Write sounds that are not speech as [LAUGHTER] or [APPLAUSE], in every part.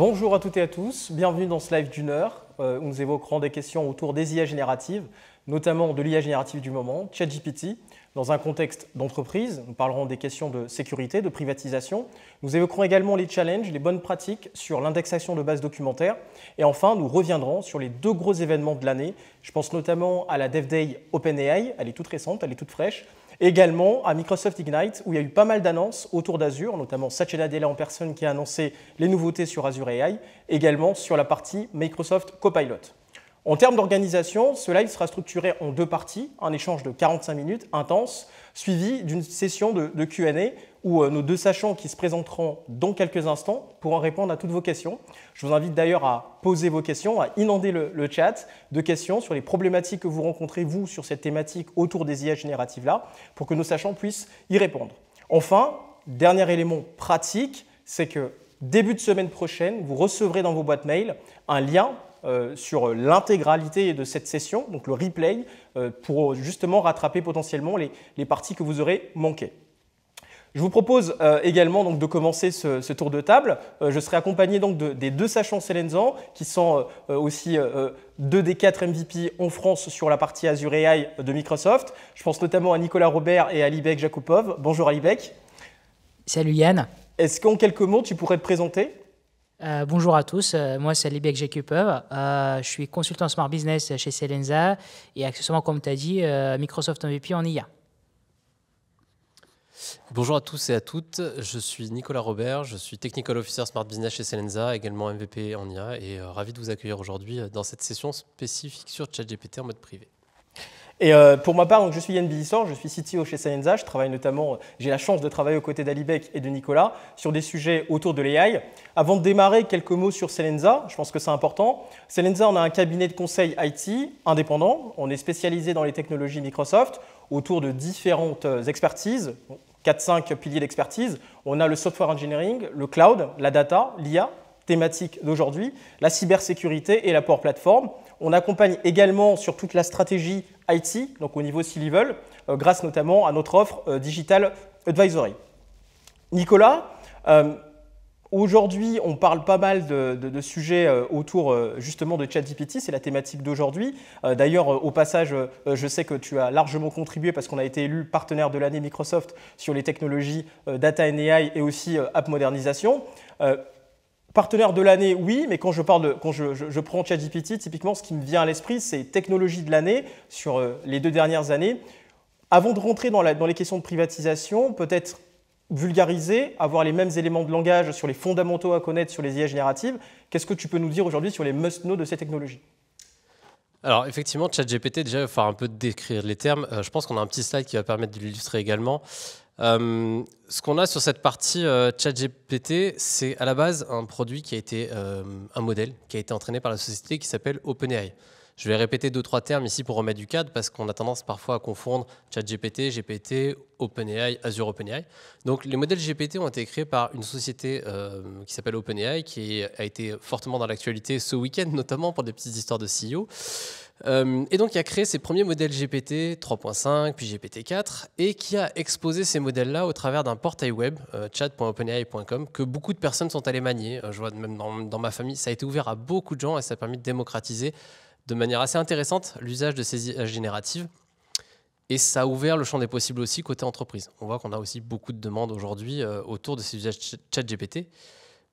Bonjour à toutes et à tous, bienvenue dans ce live d'une heure euh, où nous évoquerons des questions autour des IA génératives, notamment de l'IA générative du moment, ChatGPT, dans un contexte d'entreprise. Nous parlerons des questions de sécurité, de privatisation. Nous évoquerons également les challenges, les bonnes pratiques sur l'indexation de bases documentaires. Et enfin, nous reviendrons sur les deux gros événements de l'année. Je pense notamment à la Dev DevDay OpenAI, elle est toute récente, elle est toute fraîche, Également à Microsoft Ignite, où il y a eu pas mal d'annonces autour d'Azure, notamment Satya Nadella en personne qui a annoncé les nouveautés sur Azure AI, également sur la partie Microsoft Copilot. En termes d'organisation, ce live sera structuré en deux parties, un échange de 45 minutes intense suivi d'une session de, de QA où euh, nos deux sachants qui se présenteront dans quelques instants pourront répondre à toutes vos questions. Je vous invite d'ailleurs à poser vos questions, à inonder le, le, chat de questions sur les problématiques que vous rencontrez, vous, sur cette thématique autour des IA génératives-là, pour que nos sachants puissent y répondre. Enfin, dernier élément pratique, c'est que début de semaine prochaine, vous recevrez dans vos boîtes mail un lien euh, sur l'intégralité de cette session, donc le replay, euh, pour justement rattraper potentiellement les, les parties que vous aurez manquées. Je vous propose euh, également donc, de commencer ce, tour de table. je serai accompagné donc, des deux sachants Selenzan, qui sont aussi deux des quatre MVP en France sur la partie Azure AI de Microsoft. Je pense notamment à Nicolas Robert et à Libek Jakupov. Bonjour Alibek. Salut Yann. Est-ce qu'en quelques mots, tu pourrais te présenter euh, bonjour à tous, euh, moi c'est Libek Jacober, euh, je suis consultant Smart Business chez Selenza et accessoirement, comme tu as dit, Microsoft MVP en IA. Bonjour à tous et à toutes, je suis Nicolas Robert, je suis Technical Officer Smart Business chez Selenza, également MVP en IA et ravi de vous accueillir aujourd'hui dans cette session spécifique sur ChatGPT en mode privé. Et euh, pour ma part, donc, je suis Yann Bilissor, je suis CTO chez Selenza, Je travaille notamment, euh, j'ai la chance de travailler aux côtés d'Alibec et de Nicolas sur des sujets autour de l'AI. Avant de démarrer, quelques mots sur Selenza, Je pense que c'est important. Selenza, on a un cabinet de conseil IT indépendant. On est spécialisé dans les technologies Microsoft autour de différentes euh, expertises. 4-5 piliers d'expertise. On a le software engineering, le cloud, la data, l'IA thématique d'aujourd'hui, la cybersécurité et la Power Platform. On accompagne également sur toute la stratégie IT, donc au niveau C-level, euh, grâce notamment à notre offre euh, Digital Advisory. Nicolas, euh, aujourd'hui, on parle pas mal de, sujets autour justement de ChatGPT, c'est la thématique d'aujourd'hui. D'ailleurs, au passage, je sais que tu as largement contribué parce qu'on a été élu partenaire de l'année Microsoft sur les technologies data and AI et aussi app modernisation. Partenaire de l'année, oui, mais quand je parle, de, quand je, prends ChatGPT, typiquement, ce qui me vient à l'esprit, c'est technologie de l'année sur euh, les deux dernières années. Avant de rentrer dans, les questions de privatisation, peut-être vulgariser, avoir les mêmes éléments de langage sur les fondamentaux à connaître sur les IA génératives. Qu'est-ce que tu peux nous dire aujourd'hui sur les must-know de ces technologies alors effectivement, ChatGPT, déjà, il va falloir un peu décrire les termes. Euh, je pense qu'on a un petit slide qui va permettre de l'illustrer également. Euh, ce qu'on a sur cette partie euh, ChatGPT, c'est à la base un produit qui a été euh, un modèle qui a été entraîné par la société qui s'appelle OpenAI. Je vais répéter deux trois termes ici pour remettre du cadre parce qu'on a tendance parfois à confondre ChatGPT, GPT, OpenAI, Azure OpenAI. Donc les modèles GPT ont été créés par une société qui s'appelle OpenAI qui a été fortement dans l'actualité ce week-end [LAUGHS] notamment pour des petites histoires de CEO. Euh, et donc, il a créé ses premiers modèles GPT 3.5, puis GPT 4, et qui a exposé ces modèles-là au travers d'un portail web, euh, chat.openai.com, que beaucoup de personnes sont allées manier. Euh, je vois même dans, ma famille, ça a été ouvert à beaucoup de gens et ça a permis de démocratiser de manière assez intéressante l'usage de ces génératives. Et ça a ouvert le champ des possibles aussi côté entreprise. On voit qu'on a aussi beaucoup de demandes aujourd'hui autour de ces usages chat GPT,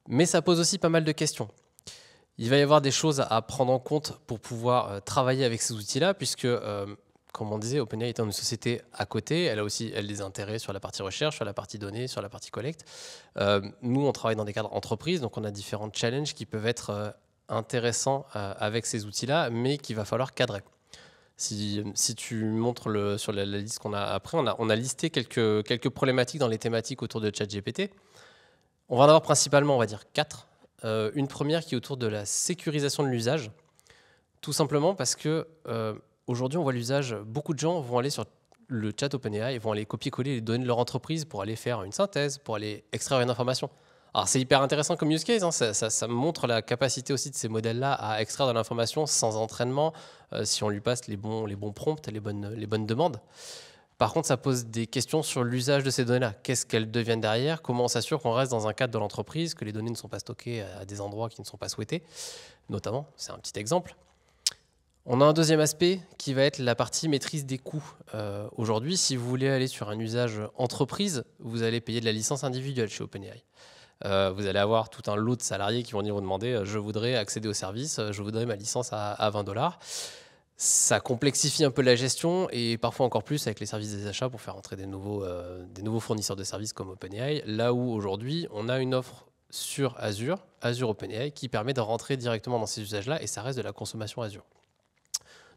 mais ça pose aussi pas mal de questions. Il va y avoir des choses à prendre en compte pour pouvoir euh, travailler avec ces outils-là, puisque, euh, comme on disait, OpenAI est une société à côté, elle a aussi elle, des intérêts sur la partie recherche, sur la partie données, sur la partie collecte. Euh, nous, on travaille dans des cadres entreprises, donc on a différents challenges qui peuvent être intéressants avec ces outils-là, mais qu'il va falloir cadrer. Si, tu montres le, sur la, liste qu'on a après, on a, on a listé quelques, quelques, problématiques dans les thématiques autour de ChatGPT. On va en avoir principalement, on va dire, quatre. Euh, une première qui est autour de la sécurisation de l'usage, tout simplement parce que euh, aujourd'hui on voit l'usage, beaucoup de gens vont aller sur le chat OpenAI et vont aller copier-coller les données de leur entreprise pour aller faire une synthèse, pour aller extraire une information. Alors c'est hyper intéressant comme use case, hein. ça, montre la capacité aussi de ces modèles-là à extraire de l'information sans entraînement, euh, si on lui passe les bons, prompts, les bonnes demandes. Par contre, ça pose des questions sur l'usage de ces données-là. Qu'est-ce qu'elles deviennent derrière Comment on s'assure qu'on reste dans un cadre de l'entreprise, que les données ne sont pas stockées à des endroits qui ne sont pas souhaités, notamment C'est un petit exemple. On a un deuxième aspect qui va être la partie maîtrise des coûts. Euh, aujourd'hui, si vous voulez aller sur un usage entreprise, vous allez payer de la licence individuelle chez OpenAI. Euh, vous allez avoir tout un lot de salariés qui vont venir vous demander euh, je voudrais accéder au service, je voudrais ma licence à, à 20 dollars ça complexifie un peu la gestion et parfois encore plus avec les services des achats pour faire entrer des nouveaux, euh, des nouveaux fournisseurs de services comme OpenAI. Là où aujourd'hui, on a une offre sur Azure, Azure OpenAI, qui permet de rentrer directement dans ces usages-là et ça reste de la consommation Azure.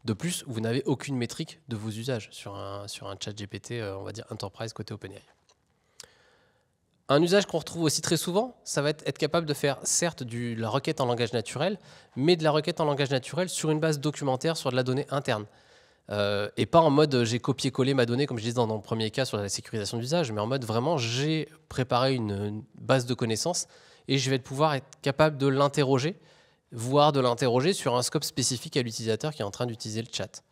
De plus, vous n'avez aucune métrique de vos usages sur un, sur un chat GPT, euh, on va dire Enterprise côté OpenAI. Un usage qu'on retrouve aussi très souvent, ça va être être capable de faire certes de la requête en langage naturel, mais de la requête en langage naturel sur une base documentaire, sur de la donnée interne. Euh, et pas en mode euh, j'ai copié-collé ma donnée, comme je disais dans le premier cas sur la sécurisation d'usage, mais en mode vraiment j'ai préparé une, une, base de connaissances et je vais pouvoir être capable de l'interroger, voire de l'interroger sur un scope spécifique à l'utilisateur qui est en train d'utiliser le chat.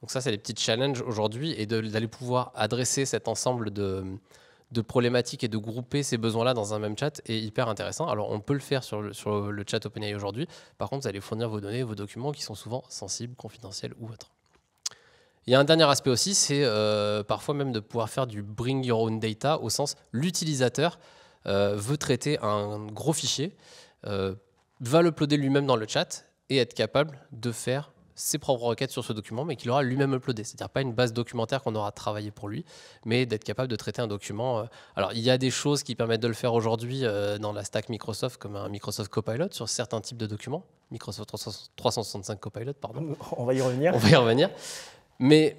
Donc ça, c'est les petits challenges aujourd'hui et d'aller pouvoir adresser cet ensemble de, de problématiques et de grouper ces besoins-là dans un même chat est hyper intéressant. Alors, on peut le faire sur le, chat OpenAI aujourd'hui. Par contre, vous allez fournir vos données, vos documents qui sont souvent sensibles, confidentiels ou autres. Il y a un dernier aspect aussi, c'est euh, parfois même de pouvoir faire du bring your own data au sens l'utilisateur euh, veut traiter un gros fichier, euh, va le l'uploader lui-même dans le chat et être capable de faire ses propres requêtes sur ce document, mais qu'il aura lui-même uploadé. C'est-à-dire pas une base documentaire qu'on aura travaillée pour lui, mais d'être capable de traiter un document. Euh, alors, il y a des choses qui permettent de le faire aujourd'hui euh, dans la stack Microsoft, comme un Microsoft Copilot sur certains types de documents. Microsoft 365 Copilot, pardon. On va y revenir. On va y revenir. Mais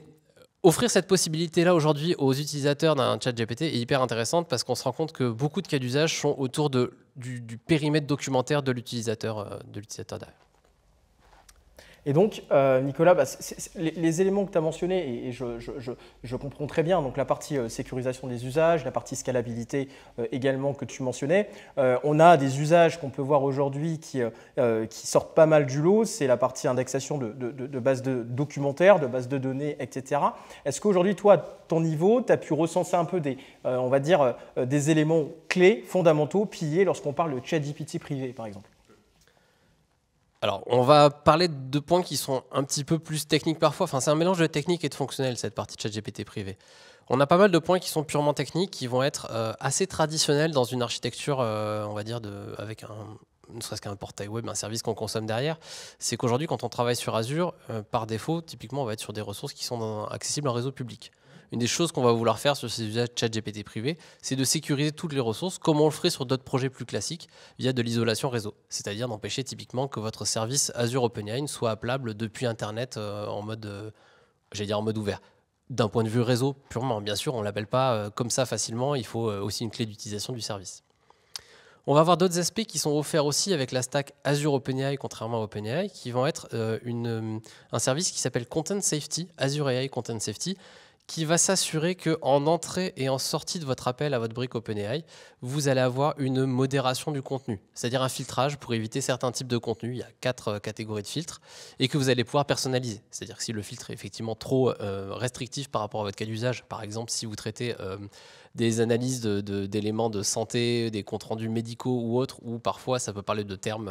offrir cette possibilité-là aujourd'hui aux utilisateurs d'un chat GPT est hyper intéressante parce qu'on se rend compte que beaucoup de cas d'usage sont autour de, du, périmètre documentaire de l'utilisateur euh, d'ailleurs. Et donc, euh, Nicolas, bah, les, éléments que tu as mentionnés, et, je, comprends très bien, donc la partie euh, sécurisation des usages, la partie scalabilité euh, également que tu mentionnais, on a des usages qu'on peut voir aujourd'hui qui, sortent pas mal du lot, c'est la partie indexation de, base de, bases de documentaires, de bases de données, etc. Est-ce qu'aujourd'hui, toi, à ton niveau, tu as pu recenser un peu des, on va dire, des éléments clés, fondamentaux, pillés lorsqu'on parle de ChatGPT privé, par exemple alors, on va parler de points qui sont un petit peu plus techniques parfois. c'est un mélange de technique et de fonctionnel, cette partie de GPT privé. On a pas mal de points qui sont purement techniques, qui vont être euh, assez traditionnels dans une architecture, euh, on va dire, avec un, ne serait-ce qu'un portail web, un service qu'on consomme derrière, c'est qu'aujourd'hui, quand on travaille sur Azure, euh, par défaut, typiquement, on va être sur des ressources qui sont accessibles en réseau public une des choses qu'on va vouloir faire sur ces usages chat GPT privé, c'est de sécuriser toutes les ressources, comme on le ferait sur d'autres projets plus classiques, via de l'isolation réseau. C'est-à-dire d'empêcher typiquement que votre service Azure OpenAI soit appelable depuis Internet euh, en mode, euh, dire en mode ouvert. D'un point de vue réseau purement, bien sûr, on ne l'appelle pas euh, comme ça facilement, il faut aussi une clé d'utilisation du service. On va avoir d'autres aspects qui sont offerts aussi avec la stack Azure OpenAI, contrairement à OpenAI, qui vont être un service qui s'appelle Content Safety, Azure AI Content Safety, qui va s'assurer que en entrée et en sortie de votre appel à votre brique OpenAI, vous allez avoir une modération du contenu, c'est-à-dire un filtrage pour éviter certains types de contenus. Il y a quatre euh, catégories de filtres et que vous allez pouvoir personnaliser. C'est-à-dire que si le filtre est effectivement trop euh, restrictif par rapport à votre cas d'usage, par exemple si vous traitez euh, des analyses d'éléments de, santé, des comptes rendus médicaux ou autres, ou parfois ça peut parler de termes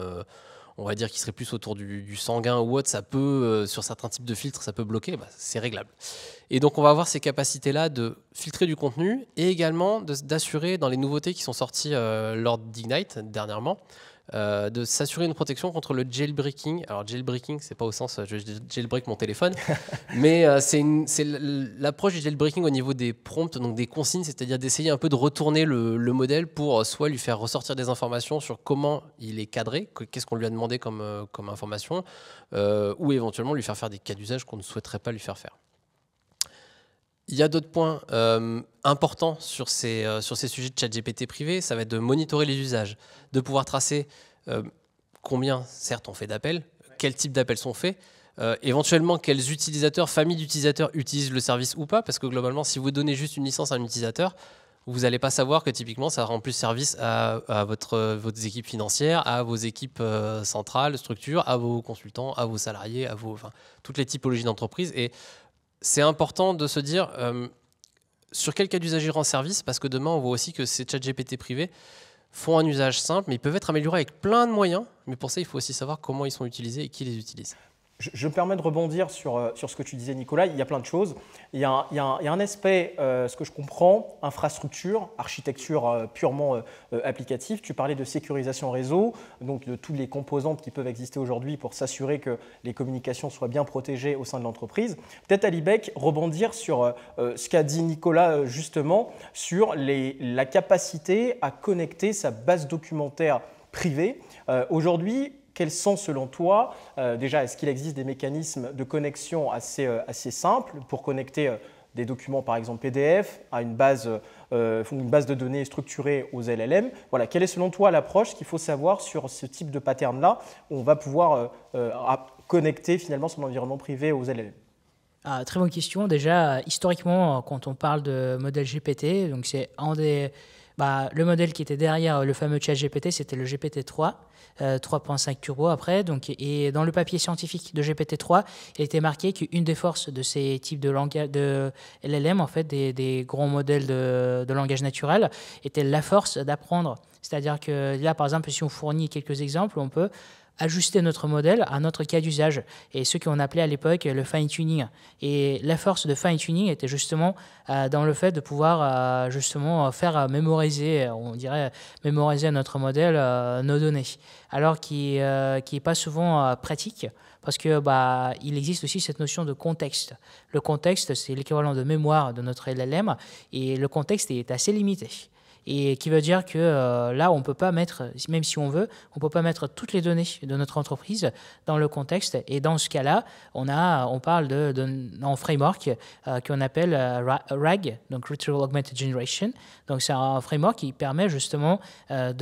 on va dire, qu'il serait plus autour du, sanguin ou autre, ça peut, euh, sur certains types de filtres, ça peut bloquer, bah, c'est réglable. Et donc, on va avoir ces capacités-là de filtrer du contenu et également d'assurer dans les nouveautés qui sont sorties euh, lors d'Ignite dernièrement, euh, de s'assurer une protection contre le jailbreaking. Alors jailbreaking, c'est pas au sens euh, je jailbreak mon téléphone, [LAUGHS] mais euh, c'est l'approche du jailbreaking au niveau des prompts, donc des consignes, c'est-à-dire d'essayer un peu de retourner le, le, modèle pour soit lui faire ressortir des informations sur comment il est cadré, qu'est-ce qu'on lui a demandé comme, comme information, ou éventuellement lui faire faire des cas d'usage qu'on ne souhaiterait pas lui faire faire. Il y a d'autres points euh, importants sur ces, euh, sur ces sujets de chat GPT privé. Ça va être de monitorer les usages, de pouvoir tracer euh, combien, certes, on fait d'appels, quels types d'appels sont faits, éventuellement quels utilisateurs, familles d'utilisateurs utilisent le service ou pas, parce que globalement, si vous donnez juste une licence à un utilisateur, vous n'allez pas savoir que typiquement ça rend plus service à, votre, votre équipe financière, à vos équipes centrales, structures, à vos consultants, à vos salariés, à vos, toutes les typologies d'entreprises. Et c'est important de se dire euh, sur quel cas d'usage en service, parce que demain, on voit aussi que ces chats GPT privés font un usage simple, mais ils peuvent être améliorés avec plein de moyens. Mais pour ça, il faut aussi savoir comment ils sont utilisés et qui les utilise je, me permets de rebondir euh, sur, ce que tu disais, Nicolas. Il y a plein de choses. Il y a un, aspect, euh, ce que je comprends, infrastructure, architecture euh, purement applicative. Tu parlais de sécurisation réseau, donc de toutes les composantes qui peuvent exister aujourd'hui pour s'assurer que les communications soient bien protégées au sein de l'entreprise. Peut-être, l'Ibec, rebondir sur ce qu'a dit Nicolas justement sur les, la capacité à connecter sa base documentaire privée. Aujourd'hui, quels sont selon toi, euh, déjà, est-ce qu'il existe des mécanismes de connexion assez, euh, assez simples pour connecter euh, des documents, par exemple PDF, à une base, une base de données structurée aux LLM Voilà, quelle est selon toi l'approche qu'il faut savoir sur ce type de pattern-là où on va pouvoir connecter finalement son environnement privé aux LLM ah, très bonne question. Déjà, historiquement, quand on parle de modèle GPT, donc c'est des, bah, le modèle qui était derrière le fameux chat GPT, c'était le GPT 3. 3.5 euh, turbo après. Donc, et dans le papier scientifique de GPT-3, il était marqué qu'une des forces de ces types de, langage, de LLM, en fait, des, des grands modèles de, de langage naturel, était la force d'apprendre. C'est-à-dire que là, par exemple, si on fournit quelques exemples, on peut ajuster notre modèle à notre cas d'usage et ce qu'on appelait à l'époque le fine-tuning. Et la force de fine-tuning était justement euh, dans le fait de pouvoir euh, justement euh, faire mémoriser, on dirait mémoriser à notre modèle, nos données, alors qui n'est est pas souvent pratique parce que bah, il existe aussi cette notion de contexte. Le contexte, c'est l'équivalent de mémoire de notre LLM et le contexte est assez limité et qui veut dire que euh, là, on peut pas mettre, même si on veut, on peut pas mettre toutes les données de notre entreprise dans le contexte. Et dans ce cas-là, on a, on parle de, framework euh, qu'on appelle euh, RAG, donc Retrieval Augmented Generation. Donc c'est un framework qui permet justement de,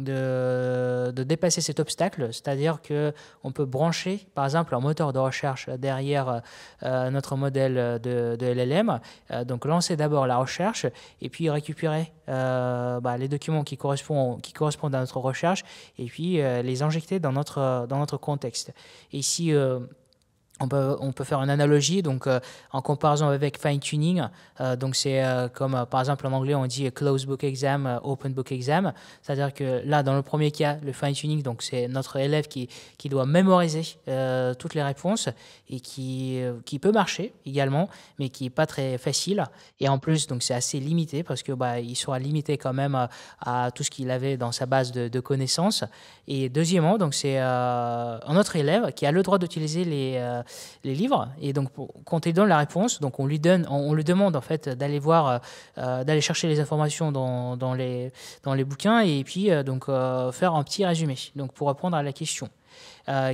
de, de, dépasser cet obstacle, c'est-à-dire que on peut brancher, par exemple, un moteur de recherche derrière notre modèle de, de LLM, donc lancer d'abord la recherche et puis récupérer euh, bah, les documents qui correspondent, qui correspondent à notre recherche et puis euh, les injecter dans notre, dans notre contexte. Et si euh, on peut, on peut, faire une analogie, donc euh, en comparaison avec fine tuning, euh, donc c'est euh, comme par exemple en anglais on dit close book exam, open book exam, c'est-à-dire que là dans le premier cas le fine tuning, donc c'est notre élève qui, doit mémoriser toutes les réponses et qui, qui peut marcher également, mais qui est pas très facile et en plus donc c'est assez limité parce que bah, il sera limité quand même à, tout ce qu'il avait dans sa base de, de connaissances et deuxièmement donc c'est un autre élève qui a le droit d'utiliser les les livres. Et donc, pour, quand il donne la réponse, donc on lui donne, on, demande en fait d'aller voir, euh, euh, d'aller chercher les informations dans, les dans les bouquins et puis euh, donc faire un petit résumé. Donc pour répondre à la question.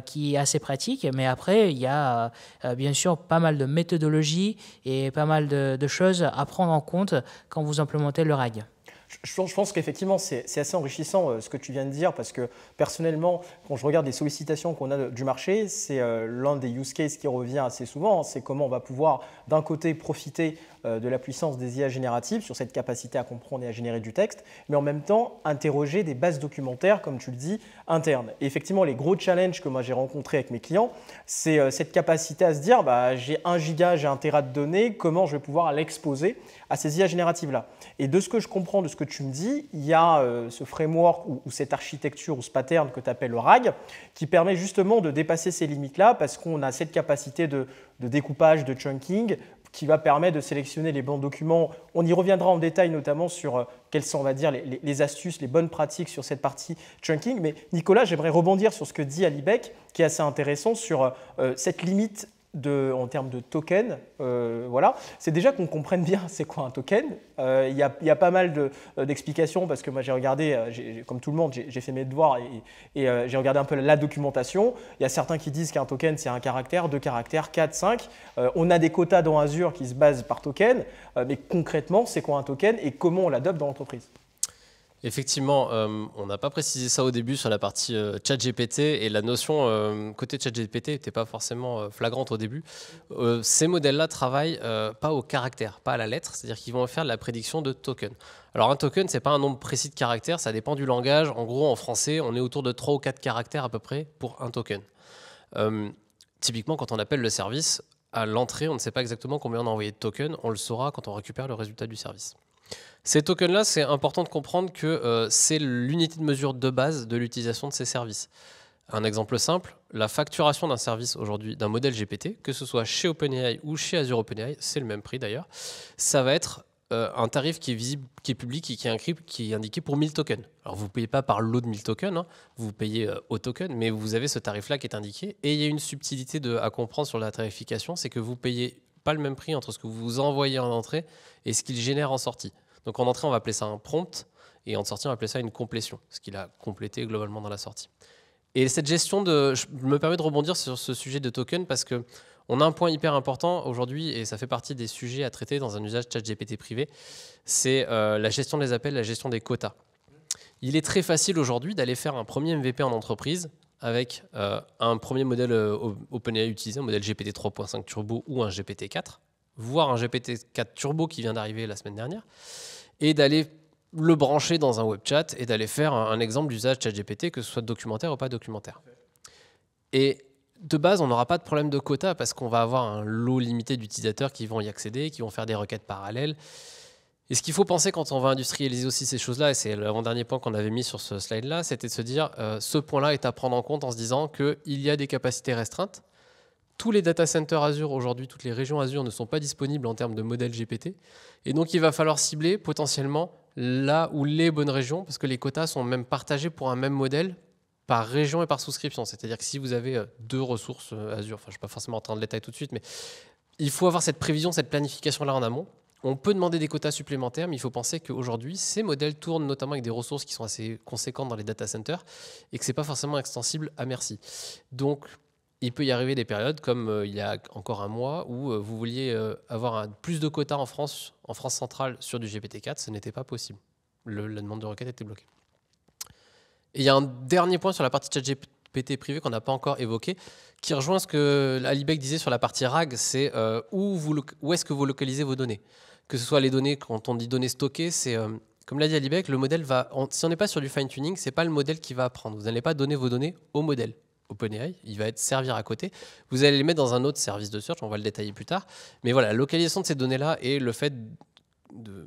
qui est assez pratique. Mais après, il y a bien sûr pas mal de méthodologies et pas mal de, de choses à prendre en compte quand vous implémentez le RAG je, pense qu'effectivement, c'est assez enrichissant euh, ce que tu viens de dire, parce que personnellement, quand je regarde les sollicitations qu'on a du marché, c'est euh, l'un des use cases qui revient assez souvent, hein, c'est comment on va pouvoir d'un côté profiter euh, de la puissance des IA génératives, sur cette capacité à comprendre et à générer du texte, mais en même temps interroger des bases documentaires, comme tu le dis, internes. Et effectivement, les gros challenges que moi j'ai rencontrés avec mes clients, c'est euh, cette capacité à se dire, bah, j'ai un giga, j'ai un téra de données, comment je vais pouvoir l'exposer à ces IA génératives-là Et de ce que je comprends, de ce que tu me dis, il y a euh, ce framework ou, cette architecture ou ce pattern que tu appelles le RAG, qui permet justement de dépasser ces limites-là, parce qu'on a cette capacité de découpage, de chunking, qui va permettre de sélectionner les bons documents. On y reviendra en détail notamment sur euh, quelles sont, on va dire, les, astuces, les bonnes pratiques sur cette partie chunking. Mais Nicolas, j'aimerais rebondir sur ce que dit Alibek, qui est assez intéressant sur euh, cette limite en termes de token, euh, voilà, c'est déjà qu'on comprenne bien c'est quoi un token. Euh, il y, a pas mal euh, d'explications parce que moi j'ai regardé, comme tout le monde, j'ai fait mes devoirs et, j'ai regardé un peu la documentation. Il y a certains qui disent qu'un token c'est un caractère, deux caractères, quatre, cinq. on a des quotas dans Azure qui se basent par token, mais concrètement c'est quoi un token et comment on l'adopte dans l'entreprise. Effectivement, euh, on n'a pas précisé ça au début sur la partie euh, chat GPT et la notion euh, côté chat GPT n'était pas forcément flagrante au début. ces modèles-là travaillent pas au caractère, pas à la lettre, c'est-à-dire qu'ils vont faire de la prédiction de tokens. Alors un token, c'est pas un nombre précis de caractères, ça dépend du langage. En gros, en français, on est autour de 3 ou 4 caractères à peu près pour un token. typiquement, quand on appelle le service, à l'entrée, on ne sait pas exactement combien on a envoyé de tokens, on le saura quand on récupère le résultat du service. Ces tokens-là, c'est important de comprendre que euh, c'est l'unité de mesure de base de l'utilisation de ces services. Un exemple simple, la facturation d'un service aujourd'hui, d'un modèle GPT, que ce soit chez OpenAI ou chez Azure OpenAI, c'est le même prix d'ailleurs, ça va être euh, un tarif qui est visible, qui est public et qui est, indiqué pour 1000 tokens. Alors vous ne payez pas par lot de 1000 tokens, hein, vous payez euh, au token, mais vous avez ce tarif-là qui est indiqué. Et il y a une subtilité à comprendre sur la tarification, c'est que vous ne payez pas le même prix entre ce que vous envoyez en entrée et ce qu'il génère en sortie. Donc en entrée, on va appeler ça un prompt, et en sortie, on va appeler ça une complétion, ce qu'il a complété globalement dans la sortie. Et cette gestion de, je me permets de rebondir sur ce sujet de token parce que on a un point hyper important aujourd'hui et ça fait partie des sujets à traiter dans un usage ChatGPT privé, c'est euh, la gestion des appels, la gestion des quotas. Il est très facile aujourd'hui d'aller faire un premier MVP en entreprise avec euh, un premier modèle euh, OpenAI utilisé, un modèle GPT 3.5 Turbo ou un GPT 4, voire un GPT 4 Turbo qui vient d'arriver la semaine dernière et d'aller le brancher dans un web chat et d'aller faire un, exemple d'usage ChatGPT, que ce soit documentaire ou pas documentaire. Et de base, on n'aura pas de problème de quota parce qu'on va avoir un lot limité d'utilisateurs qui vont y accéder, qui vont faire des requêtes parallèles. Et ce qu'il faut penser quand on va industrialiser aussi ces choses-là, et c'est l'avant-dernier point qu'on avait mis sur ce slide-là, c'était de se dire euh, ce point-là est à prendre en compte en se disant qu'il y a des capacités restreintes tous les data centers Azure aujourd'hui, toutes les régions Azure ne sont pas disponibles en termes de modèle GPT. Et donc, il va falloir cibler potentiellement là où les bonnes régions, parce que les quotas sont même partagés pour un même modèle par région et par souscription. C'est-à-dire que si vous avez euh, deux ressources euh, Azure, enfin, je ne suis pas forcément en train de détailler tout de suite, mais il faut avoir cette prévision, cette planification-là en amont. On peut demander des quotas supplémentaires, mais il faut penser qu'aujourd'hui, ces modèles tournent notamment avec des ressources qui sont assez conséquentes dans les data centers et que ce n'est pas forcément extensible à merci. Donc, il peut y arriver des périodes comme euh, il y a encore un mois où euh, vous vouliez euh, avoir plus de quotas en France, en France centrale, sur du GPT-4, ce n'était pas possible. Le, la demande de requête était bloquée. il y a un dernier point sur la partie chat GPT privé qu'on n'a pas encore évoqué, qui rejoint ce que Alibek disait sur la partie RAG, c'est où, est-ce que vous localisez vos données. Que ce soit les données, quand on dit données stockées, c'est comme l'a dit Alibek, le modèle va. si on n'est pas sur du fine-tuning, c'est pas le modèle qui va apprendre. Vous n'allez pas donner vos données au modèle. OpenAI, il va être servir à côté. Vous allez les mettre dans un autre service de search, on va le détailler plus tard. Mais voilà, la localisation de ces données-là et le fait de,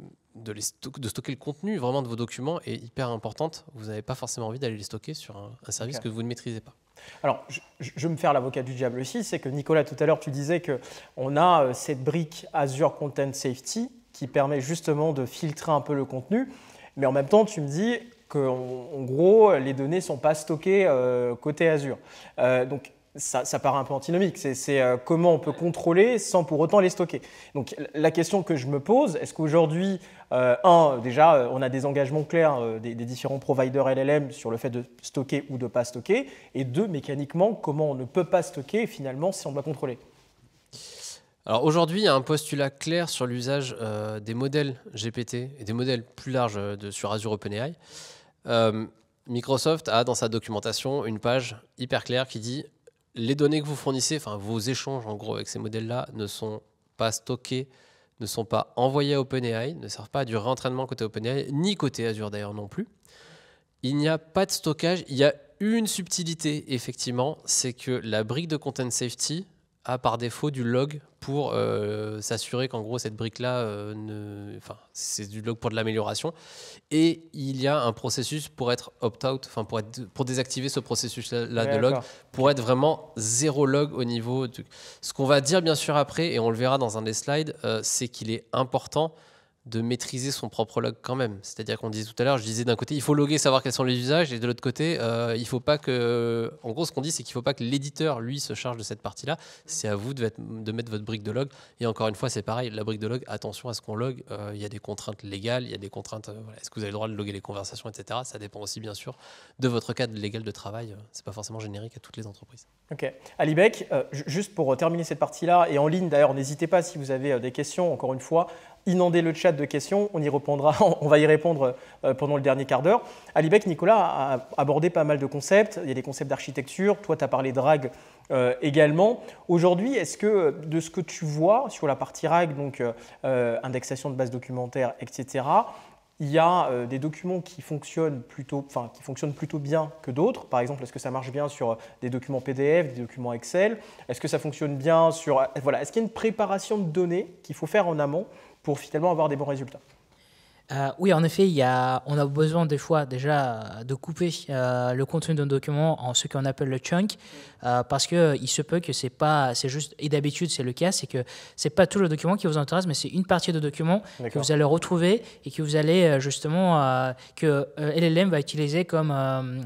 stocker le contenu vraiment de vos documents est hyper importante. Vous n'avez pas forcément envie d'aller les stocker sur un, service que vous ne maîtrisez pas. Alors, je, je vais me faire l'avocat du diable aussi, c'est que Nicolas, tout à l'heure, tu disais qu'on a euh, cette brique Azure Content Safety qui permet justement de filtrer un peu le contenu. Mais en même temps, tu me dis, qu'en gros, les données ne sont pas stockées euh, côté Azure. Euh, donc, ça, paraît un peu antinomique. C'est euh, comment on peut contrôler sans pour autant les stocker. Donc la question que je me pose, est-ce qu'aujourd'hui, un, déjà, on a des engagements clairs des, différents providers LLM sur le fait de stocker ou de ne pas stocker, et deux, mécaniquement, comment on ne peut pas stocker finalement si on doit contrôler alors aujourd'hui, il y a un postulat clair sur l'usage des modèles GPT et des modèles plus larges sur Azure OpenAI. Euh, Microsoft a dans sa documentation une page hyper claire qui dit les données que vous fournissez, enfin vos échanges en gros avec ces modèles-là, ne sont pas stockés, ne sont pas envoyés à OpenAI, ne servent pas à du réentraînement côté OpenAI, ni côté Azure d'ailleurs non plus. Il n'y a pas de stockage. Il y a une subtilité, effectivement, c'est que la brique de Content Safety, par défaut du log pour euh, s'assurer qu'en gros cette brique là euh, ne... enfin, c'est du log pour de l'amélioration et il y a un processus pour être opt-out enfin pour être pour désactiver ce processus là, de log pour être vraiment zéro log au niveau de... ce qu'on va dire bien sûr après et on le verra dans un des slides euh, c'est qu'il est important de maîtriser son propre log quand même. C'est-à-dire qu'on disait tout à l'heure, je disais d'un côté, il faut loguer, savoir quels sont les usages, et de l'autre côté, euh, il faut pas que. En gros, ce qu'on dit, c'est qu'il faut pas que l'éditeur, lui, se charge de cette partie-là. C'est à vous de, mettre votre brique de log. Et encore une fois, c'est pareil, la brique de log, attention à ce qu'on log. Euh, il y a des contraintes légales, il y a des contraintes. Euh, est-ce que vous avez le droit de loguer les conversations, etc. Ça dépend aussi, bien sûr, de votre cadre légal de travail. Euh, c'est pas forcément générique à toutes les entreprises. Ok. Alibek, juste pour terminer cette partie-là, et en ligne d'ailleurs, n'hésitez pas si vous avez des questions, encore une fois, inonder le chat de questions, on y répondra, [LAUGHS] on va y répondre euh, pendant le dernier quart d'heure. Alibek, Nicolas a abordé pas mal de concepts, il y a des concepts d'architecture, toi tu as parlé de RAG euh, également. Aujourd'hui, est-ce que de ce que tu vois sur la partie RAG, donc euh, indexation de bases documentaires, etc., il y a des documents qui fonctionnent plutôt, enfin, qui fonctionnent plutôt bien que d'autres. Par exemple, est-ce que ça marche bien sur des documents PDF, des documents Excel Est-ce que ça fonctionne bien sur... Voilà, est-ce qu'il y a une préparation de données qu'il faut faire en amont pour finalement avoir des bons résultats. Euh, oui, en effet, il y on a besoin des fois déjà euh, de couper euh, le contenu d'un document en ce qu'on appelle le chunk, parce que il se peut que c'est pas, c'est juste et d'habitude c'est le cas, c'est que c'est pas tout le document qui vous intéresse, mais c'est une partie de document que vous allez retrouver et que vous allez justement que LLM va utiliser comme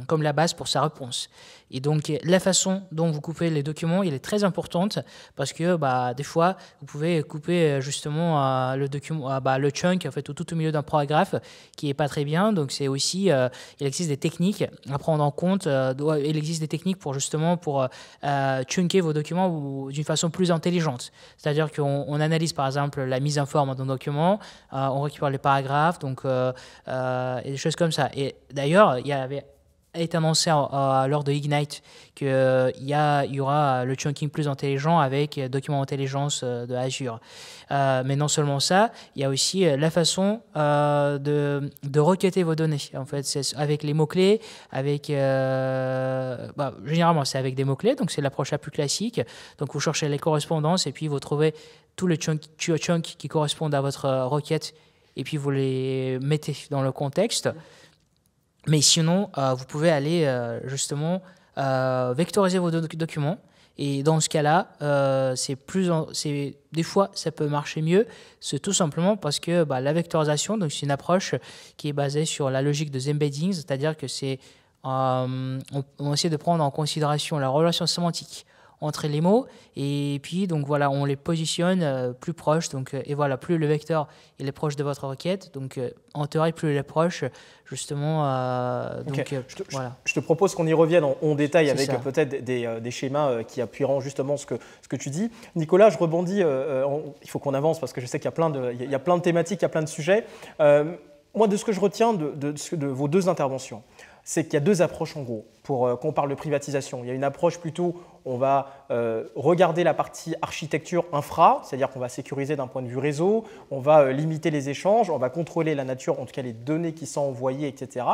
comme la base pour sa réponse. Et donc, la façon dont vous coupez les documents, elle est très importante parce que bah, des fois, vous pouvez couper euh, justement euh, le, document, euh, bah, le chunk en fait, au tout au milieu d'un paragraphe qui n'est pas très bien. Donc, c'est aussi, il existe des techniques à prendre en compte. il existe des techniques pour justement pour chunker vos documents d'une façon plus intelligente. C'est-à-dire qu'on analyse par exemple la mise en forme d'un document, on récupère les paragraphes, donc et des choses comme ça. Et d'ailleurs, il y avait est annoncé lors de Ignite qu'il euh, y, y, aura euh, le chunking plus intelligent avec euh, document intelligence de Azure. mais non seulement ça, il y a aussi la façon de, de, requêter vos données. En fait, c'est avec les mots-clés, avec. Bah, généralement, c'est avec des mots-clés, donc c'est l'approche la plus classique. Donc vous cherchez les correspondances et puis vous trouvez tous les chunks chunk qui correspondent à votre requête et puis vous les mettez dans le contexte. Mais sinon, euh, vous pouvez aller euh, justement euh, vectoriser vos documents. Et dans ce cas-là, c'est plus, des fois, ça peut marcher mieux. C'est tout simplement parce que bah, la vectorisation, donc c'est une approche qui est basée sur la logique des embeddings, c'est-à-dire que c'est on, on, essaie de prendre en considération la relation sémantique entre les mots. Et puis, donc voilà, on les positionne euh, plus proches. Donc, euh, et voilà, plus le vecteur il est proche de votre requête, donc euh, en théorie, plus il est proche, justement. donc, je, te, voilà. je, te, propose qu'on y revienne en, en détail avec peut-être des, des, schémas qui appuieront justement ce que, ce que tu dis. Nicolas, je rebondis. il faut qu'on avance parce que je sais qu'il y, a plein de, il y a plein de thématiques, il y a plein de sujets. moi, de ce que je retiens de, de, vos deux interventions, c'est qu'il y a deux approches en gros pour qu'on parle de privatisation. Il y a une approche plutôt on va euh, regarder la partie architecture infra, c'est-à-dire qu'on va sécuriser d'un point de vue réseau, on va euh, limiter les échanges, on va contrôler la nature, en tout cas les données qui sont envoyées, etc.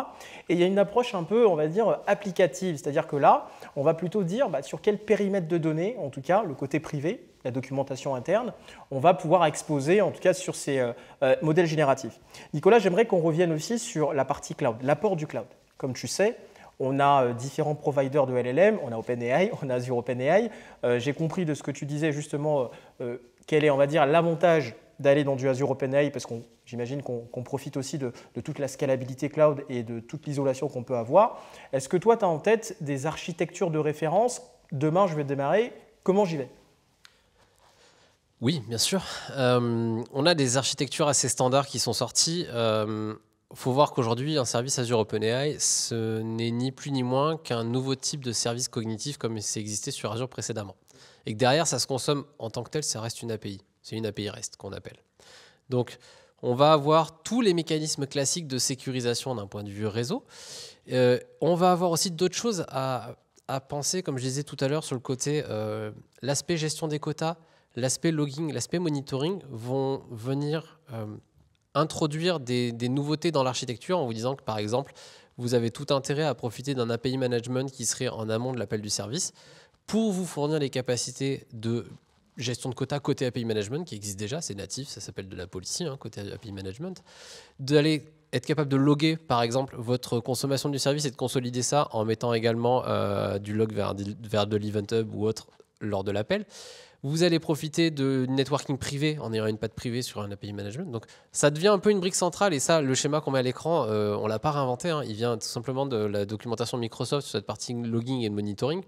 Et il y a une approche un peu, on va dire, applicative, c'est-à-dire que là, on va plutôt dire bah, sur quel périmètre de données, en tout cas le côté privé, la documentation interne, on va pouvoir exposer en tout cas sur ces euh, modèles génératifs. Nicolas, j'aimerais qu'on revienne aussi sur la partie cloud, l'apport du cloud. Comme tu sais, on a euh, différents providers de LLM, on a OpenAI, [LAUGHS] on a Azure OpenAI. Euh, j'ai compris de ce que tu disais justement euh, quel est, on va dire, l'avantage d'aller dans du Azure OpenAI parce qu'on j'imagine qu'on profite aussi de, toute la scalabilité cloud et de toute l'isolation qu'on peut avoir. Est-ce que toi, tu as en tête des architectures de référence Demain, je vais démarrer. Comment j'y vais Oui, bien sûr. on a des architectures assez standards qui sont sorties faut voir qu'aujourd'hui, un service Azure OpenAI, ce n'est ni plus ni moins qu'un nouveau type de service cognitif comme il s'est existé sur Azure précédemment. Et que derrière, ça se consomme en tant que tel, ça reste une API. C'est une API REST qu'on appelle. Donc, on va avoir tous les mécanismes classiques de sécurisation d'un point de vue réseau. Euh, on va avoir aussi d'autres choses à, penser, comme je disais tout à l'heure, sur le côté, euh, l'aspect gestion des quotas, l'aspect logging, l'aspect monitoring vont venir euh, introduire des, nouveautés dans l'architecture en vous disant que, par exemple, vous avez tout intérêt à profiter d'un API management qui serait en amont de l'appel du service pour vous fournir les capacités de gestion de quotas côté API management qui existe déjà, c'est natif, ça s'appelle de la policy hein, côté API management, d'aller être capable de loguer par exemple votre consommation du service et de consolider ça en mettant également euh, du log vers, vers de l'event hub ou autre lors de l'appel, vous allez profiter de networking privé en ayant une patte privée sur un API management. Donc ça devient un peu une brique centrale et ça, le schéma qu'on met à l'écran, on euh, on l'a pas réinventé. Hein. Il vient tout simplement de la documentation Microsoft sur cette partie logging et monitoring.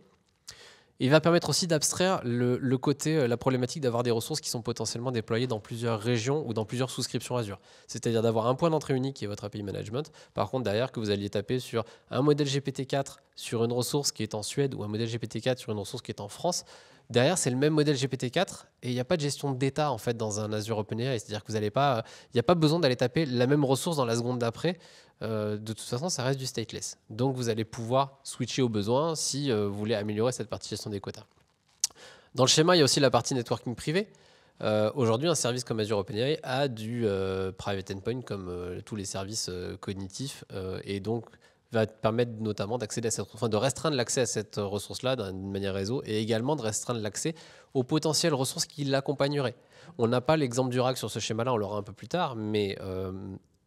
Il va permettre aussi d'abstraire le, le, côté, euh, la problématique d'avoir des ressources qui sont potentiellement déployées dans plusieurs régions ou dans plusieurs souscriptions Azure. C'est-à-dire d'avoir un point d'entrée unique qui est votre API Management. Par contre, derrière, que vous alliez taper sur un modèle GPT-4 sur une ressource qui est en Suède ou un modèle GPT-4 sur une ressource qui est en France, Derrière, c'est le même modèle GPT-4 et il n'y a pas de gestion d'état en fait dans un Azure OpenAI. C'est-à-dire que pas, il n'y a pas besoin d'aller taper la même ressource dans la seconde d'après. Euh, de toute façon, ça reste du stateless. Donc, vous allez pouvoir switcher au besoin si euh, vous voulez améliorer cette partie gestion des quotas. Dans le schéma, il y a aussi la partie networking privé. Euh, aujourd'hui, un service comme Azure OpenAI a du private endpoint comme tous les services cognitifs et donc va permettre notamment d'accéder à cette, enfin de restreindre l'accès à cette euh, ressource-là d'une manière réseau et également de restreindre l'accès aux potentielles ressources qui l'accompagneraient. On n'a pas l'exemple du RAC sur ce schéma-là, on l'aura un peu plus tard, mais euh,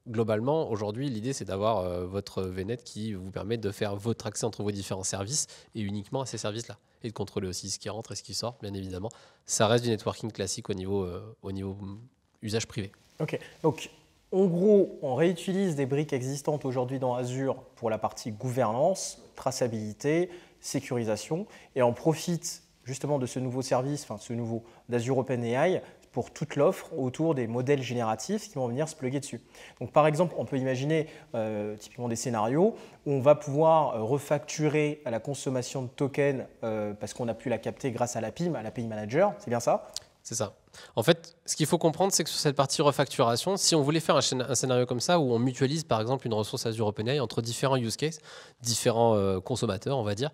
globalement, aujourd'hui, l'idée, c'est d'avoir euh, votre VNet qui vous permet de faire votre accès entre vos différents services et uniquement à ces services-là. Et de contrôler aussi ce qui rentre et ce qui sort, bien évidemment. Ça reste du networking classique au niveau, au niveau mm, usage privé. Ok, donc en gros, on réutilise des briques existantes aujourd'hui dans Azure pour la partie gouvernance, traçabilité, sécurisation, et on profite justement de ce nouveau service, enfin ce nouveau d'Azure OpenAI pour toute l'offre autour des modèles génératifs qui vont venir se pluguer dessus. Donc par exemple, on peut imaginer euh, typiquement des scénarios où on va pouvoir euh, refacturer à la consommation de tokens euh, parce qu'on a pu la capter grâce à l'API, à l'API Manager, c'est bien ça C'est ça. En fait, ce qu'il faut comprendre, c'est que sur cette partie refacturation, si on voulait faire un, scénario comme ça, où on mutualise par exemple une ressource Azure OpenAI entre différents use cases, différents euh, consommateurs, on va dire,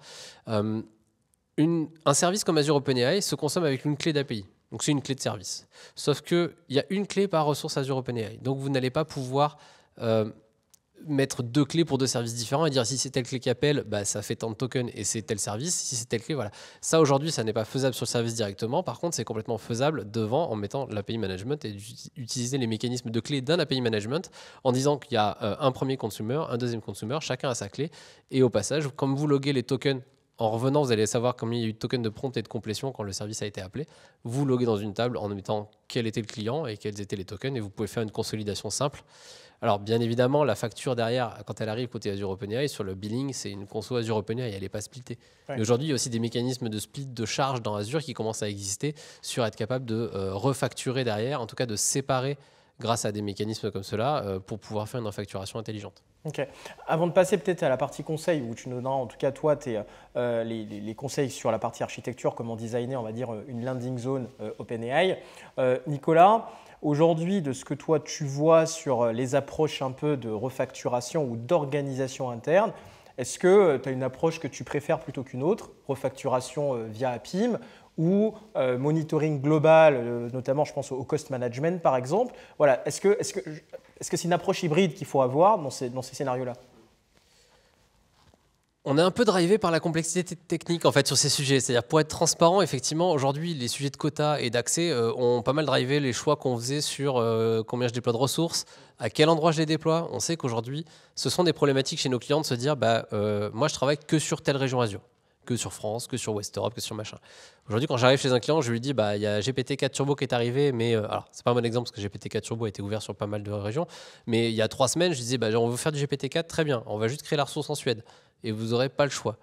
euh, un service comme Azure OpenAI se consomme avec une clé d'API. Donc c'est une clé de service. Sauf qu'il y a une clé par ressource Azure OpenAI. Donc vous n'allez pas pouvoir... Euh, mettre deux clés pour deux services différents et dire si c'est telle clé qui appelle, bah, ça fait tant de tokens et c'est tel service. Si c'est telle clé, voilà. Ça aujourd'hui, ça n'est pas faisable sur le service directement. Par contre, c'est complètement faisable devant en mettant l'API management et utiliser les mécanismes de clés d'un API management en disant qu'il y a euh, un premier consumer, un deuxième consumer, chacun a sa clé. Et au passage, comme vous loguez les tokens en revenant, vous allez savoir combien il y a eu de tokens de prompt et de complétion quand le service a été appelé. Vous loguez dans une table en mettant quel était le client et quels étaient les tokens et vous pouvez faire une consolidation simple. Alors, bien évidemment, la facture derrière, quand elle arrive côté Azure OpenAI, sur le billing, c'est une conso Azure OpenAI, elle n'est pas splittée. Mais aujourd'hui, il y a aussi des mécanismes de split de charge dans Azure qui commencent à exister sur être capable de euh, refacturer derrière, en tout cas de séparer grâce à des mécanismes comme cela euh, pour pouvoir faire une refacturation intelligente. Ok. Avant de passer peut-être à la partie conseil, où tu nous donneras en tout cas toi tes, euh, les, conseils sur la partie architecture, comment designer, on va dire, une landing zone OpenAI. Nicolas, Aujourd'hui, de ce que toi tu vois sur euh, les approches un peu de refacturation ou d'organisation interne, est-ce que euh, tu as une approche que tu préfères plutôt qu'une autre, refacturation euh, via APIM ou monitoring global, notamment je pense au cost management par exemple. Voilà, est-ce que c'est une approche hybride qu'il faut avoir dans ces scénarios-là on est un peu drivé par la complexité technique en fait sur ces sujets. C'est-à-dire pour être transparent, effectivement, aujourd'hui, les sujets de quotas et d'accès euh, ont pas mal drivé les choix qu'on faisait sur euh, combien je déploie de ressources, à quel endroit je les déploie. On sait qu'aujourd'hui, ce sont des problématiques chez nos clients de se dire, bah, euh, moi, je travaille que sur telle région Azure, que sur France, que sur West Europe, que sur machin. Aujourd'hui, quand j'arrive chez un client, je lui dis, bah, il y a GPT-4 Turbo qui est arrivé, mais alors c'est pas un bon exemple parce que GPT-4 Turbo a été ouvert sur pas mal de régions, mais il y a trois semaines, je disais, bah, on veut faire du GPT-4, très bien, on va juste créer la ressource en Suède et vous n'aurez pas le choix.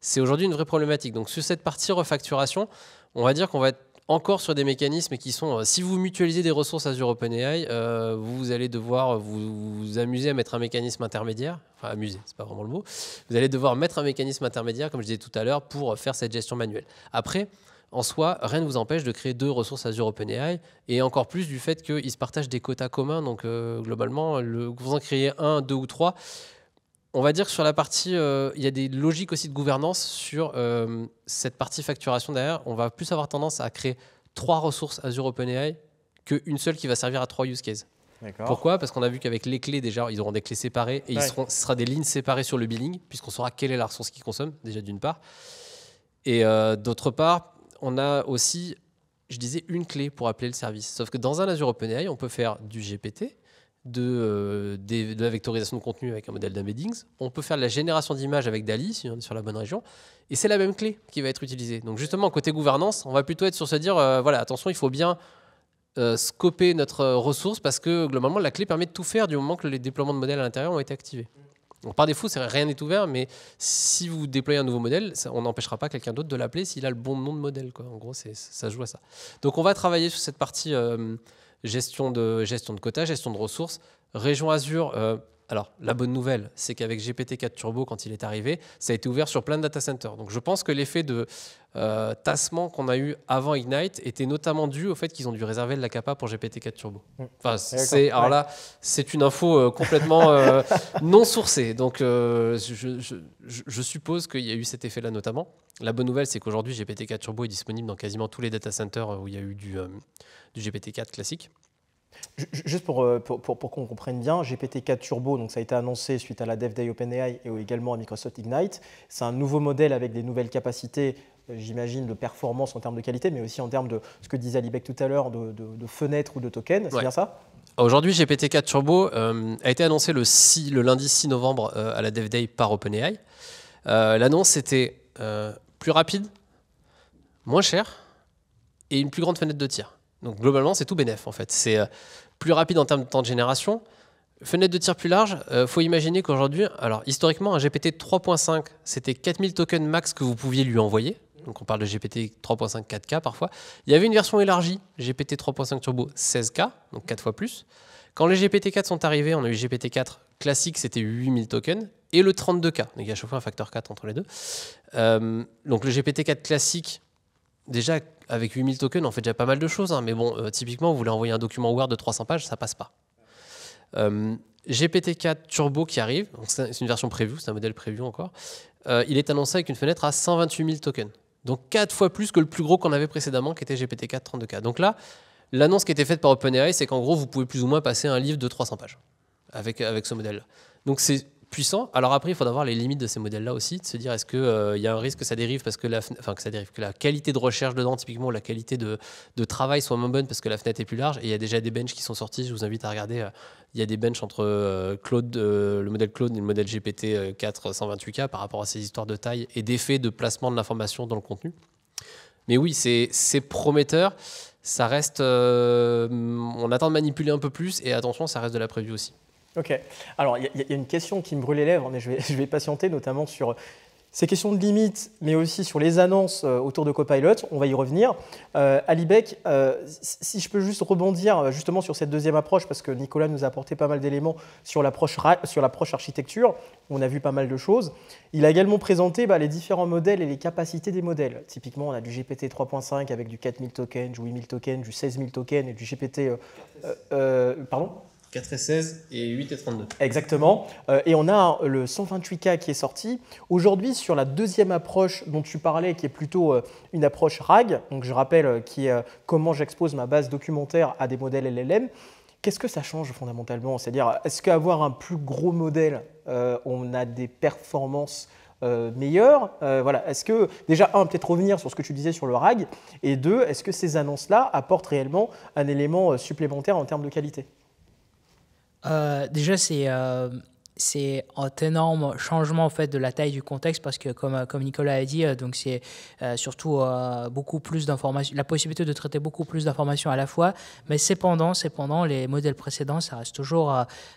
C'est aujourd'hui une vraie problématique. Donc sur cette partie refacturation, on va dire qu'on va être encore sur des mécanismes qui sont, euh, si vous mutualisez des ressources Azure OpenAI, euh, vous allez devoir euh, vous, amuser à mettre un mécanisme intermédiaire, enfin amuser, c'est pas vraiment le mot, vous allez devoir mettre un mécanisme intermédiaire, comme je disais tout à l'heure, pour faire cette gestion manuelle. Après, en soi, rien ne vous empêche de créer deux ressources Azure OpenAI, et encore plus du fait qu'ils se partagent des quotas communs, donc globalement, le, vous en créez un, deux ou trois, on va dire que sur la partie, euh, il y a des logiques aussi de gouvernance sur euh, cette partie facturation derrière. On va plus avoir tendance à créer trois ressources Azure OpenAI qu'une seule qui va servir à trois use cases. Pourquoi Parce qu'on a vu qu'avec les clés, déjà, ils auront des clés séparées et ce sera des lignes séparées sur le billing, puisqu'on saura quelle est la ressource qu'ils consomment, déjà d'une part. Et euh, d'autre part, on a aussi, je disais, une clé pour appeler le service. Sauf que dans un Azure OpenAI, on peut faire du GPT, euh, de, la vectorisation de contenu avec un modèle d'embeddings. On peut faire de la génération d'images avec DALI, si on est sur la bonne région. Et c'est la même clé qui va être utilisée. Donc justement, côté gouvernance, on va plutôt être sur se dire, euh, voilà, attention, il faut bien euh, scoper notre ressource parce que globalement, la clé permet de tout faire du moment que les déploiements de modèles à l'intérieur ont été activés. Donc par défaut, rien n'est ouvert, mais si vous déployez un nouveau modèle, ça, on n'empêchera pas quelqu'un d'autre de l'appeler s'il a le bon nom de modèle. En gros, ça joue à ça. Donc on va travailler sur cette partie gestion de, gestion de quotas, gestion de ressources. Région Azure euh, alors, la bonne nouvelle, c'est qu'avec GPT-4 Turbo, quand il est arrivé, ça a été ouvert sur plein de data centers. Donc, je pense que l'effet de euh, tassement qu'on a eu avant Ignite était notamment dû au fait qu'ils ont dû réserver de la capa pour GPT-4 Turbo. Mmh. Enfin, c'est, alors là, c'est une info euh, complètement euh, [LAUGHS] non sourcée. Donc, je, suppose qu'il y a eu cet effet-là notamment. La bonne nouvelle, c'est qu'aujourd'hui, GPT-4 Turbo est disponible dans quasiment tous les data centers où il y a eu du, du GPT-4 classique. Juste euh, pour, pour, qu'on comprenne bien, GPT-4 Turbo, donc ça a été annoncé suite à la Dev Day OpenAI et également à Microsoft Ignite. C'est un nouveau modèle avec des nouvelles capacités, euh, j'imagine, de performance en termes de qualité, mais aussi en termes de ce que disait Alibek tout à l'heure, de, fenêtres ou de tokens. C'est bien ça Aujourd'hui, GPT-4 Turbo euh, a été annoncé le, lundi 6 novembre à la Dev Day par OpenAI. L'annonce était plus rapide, moins cher et une plus grande fenêtre de tir. Donc globalement, c'est tout bénéf en fait. C'est euh, plus rapide en termes de temps de génération. Fenêtre de tir plus large, euh, faut imaginer qu'aujourd'hui, alors historiquement, un GPT 3.5, c'était 4000 tokens max que vous pouviez lui envoyer. Donc on parle de GPT 3.5 4K parfois. Il y avait une version élargie, GPT 3.5 Turbo 16K, donc 4 fois plus. Quand les GPT 4 sont arrivés, on a eu GPT 4 classique, c'était 8000 tokens, et le 32K. Donc il y a à un facteur 4 entre les deux. Euh, donc le GPT 4 classique, déjà avec 8000 tokens, on fait déjà pas mal de choses. Hein. mais bon, euh, typiquement, vous voulez envoyer un document Word de 300 pages, ça passe pas. Euh, GPT-4 Turbo qui arrive, c'est une version prévue, c'est un modèle prévu encore. Euh, il est annoncé avec une fenêtre à 128 000 tokens. Donc 4 fois plus que le plus gros qu'on avait précédemment, qui était GPT-4 32K. Donc là, l'annonce qui était faite par OpenAI, c'est qu'en gros, vous pouvez plus ou moins passer un livre de 300 pages avec, avec ce modèle. -là. Donc c'est puissant. Alors après, il faudra voir les limites de ces modèles-là aussi, de se dire est-ce qu'il euh, il y a un risque que ça dérive parce que la, que ça dérive, la qualité de recherche dedans, typiquement, la qualité de, travail soit moins bonne parce que la fenêtre est plus large. Et il y a déjà des benches qui sont sortis. Je vous invite à regarder. Euh, il y a des benches entre euh, Claude, le modèle Claude et le modèle GPT 4 128K par rapport à ces histoires de taille et d'effet de placement de l'information dans le contenu. Mais oui, c'est prometteur. Ça reste. on attend de manipuler un peu plus et attention, ça reste de la prévue aussi. Ok. Alors, il y, a une question qui me brûle les lèvres, mais je vais, [LAUGHS] patienter, notamment sur euh, ces questions de limites, mais aussi sur les annonces euh, autour de Copilot, on va y revenir. Euh, euh si je peux juste rebondir justement sur cette deuxième approche, parce que Nicolas nous a apporté pas mal d'éléments sur l'approche architecture, on a vu pas mal de choses. Il a également présenté bah, les différents modèles et les capacités des modèles. Typiquement, on a du GPT 3.5 avec du 4000 tokens, du 8000 tokens, du 16000 tokens et du GPT... pardon 4 et 16 et 8 et 32. Exactement. Euh, et on a le 128K qui est sorti. Aujourd'hui, sur la deuxième approche dont tu parlais, qui est plutôt euh, une approche RAG, donc je rappelle euh, qui est comment j'expose ma base documentaire à des modèles LLM, qu'est-ce que ça change fondamentalement C'est-à-dire, est-ce qu'avoir un plus gros modèle, on a des performances meilleures voilà. Est-ce que, déjà, un, peut-être revenir sur ce que tu disais sur le RAG, et deux, est-ce que ces annonces-là apportent réellement un élément supplémentaire en termes de qualité euh, déjà, c'est euh, c'est un énorme changement en fait de la taille du contexte parce que comme, euh, comme Nicolas a dit, euh, donc c'est euh, surtout beaucoup plus d'informations, la possibilité de traiter beaucoup plus d'informations à la fois. Mais cependant, cependant, les modèles précédents, ça reste toujours,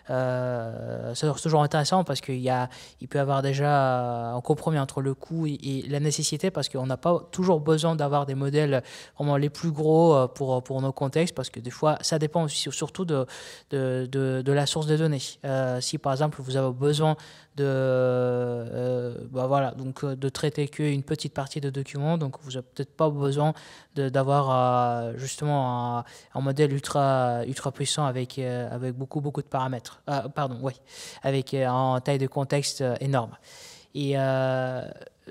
ça toujours intéressant parce qu'il y a, il peut y avoir déjà un compromis entre le coût et, la nécessité parce qu'on n'a pas toujours besoin d'avoir des modèles vraiment les plus gros pour pour nos contextes parce que des fois, ça dépend aussi surtout de de, de, de la source des données. si par exemple vous vous avez besoin de, euh, bah voilà, donc, euh, de traiter qu'une petite partie de documents. Donc, vous n'avez peut-être pas besoin d'avoir euh, justement un, modèle ultra, ultra puissant avec, avec beaucoup, beaucoup de paramètres. pardon, oui, avec un taille de contexte énorme. Et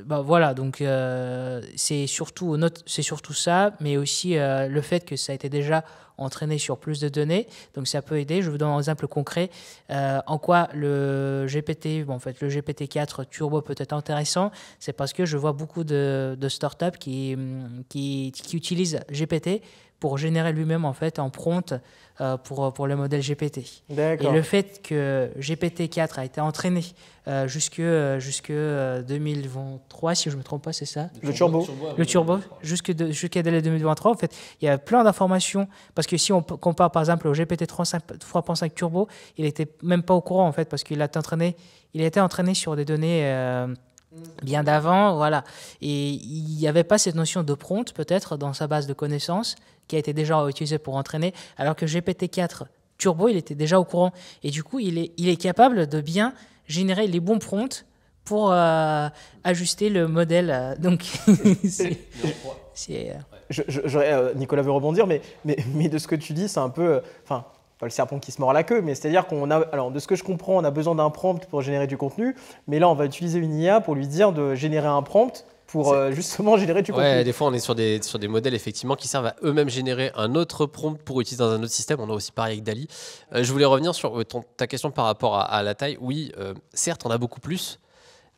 bah voilà, donc euh, c'est surtout, c'est surtout ça, mais aussi euh, le fait que ça a été déjà entraîné sur plus de données, donc ça peut aider. Je vous donne un exemple concret euh, en quoi le GPT, bon, en fait le GPT-4 Turbo peut être intéressant, c'est parce que je vois beaucoup de, de startups qui, qui, qui utilisent GPT pour générer lui-même en fait en prompt euh, pour, euh, pour le modèle GPT. Et le fait que GPT-4 a été entraîné euh, jusque, euh, jusque 2023, si je ne me trompe pas, c'est ça Le turbo. Le turbo, jusque jusqu'à jusqu 2023, en fait, il y a plein d'informations. Parce que si on compare par exemple au GPT 3.5 Turbo, il n'était même pas au courant en fait, parce qu'il a été entraîné, il a été entraîné sur des données... bien d'avant, voilà. Et il n'y avait pas cette notion de prompte peut-être dans sa base de connaissances qui a été déjà utilisé pour entraîner, alors que GPT-4 Turbo, il était déjà au courant. Et du coup, il est, il est capable de bien générer les bons prompts pour euh, ajuster le modèle. Euh, donc, [LAUGHS] c'est. Euh, je, Nicolas veut rebondir, mais, mais, mais, de ce que tu dis, c'est un peu. Enfin, pas le serpent qui se mord la queue, mais c'est-à-dire qu'on a. Alors, de ce que je comprends, on a besoin d'un prompt pour générer du contenu, mais là, on va utiliser une IA pour lui dire de générer un prompt pour euh, justement générer du contenu. des fois on est sur des, sur des modèles effectivement qui servent à eux-mêmes générer un autre prompt pour utiliser dans un autre système. On a aussi pareil avec Dali. Euh, je voulais revenir sur euh, ta question par rapport à, la taille. Oui, certes on a beaucoup plus,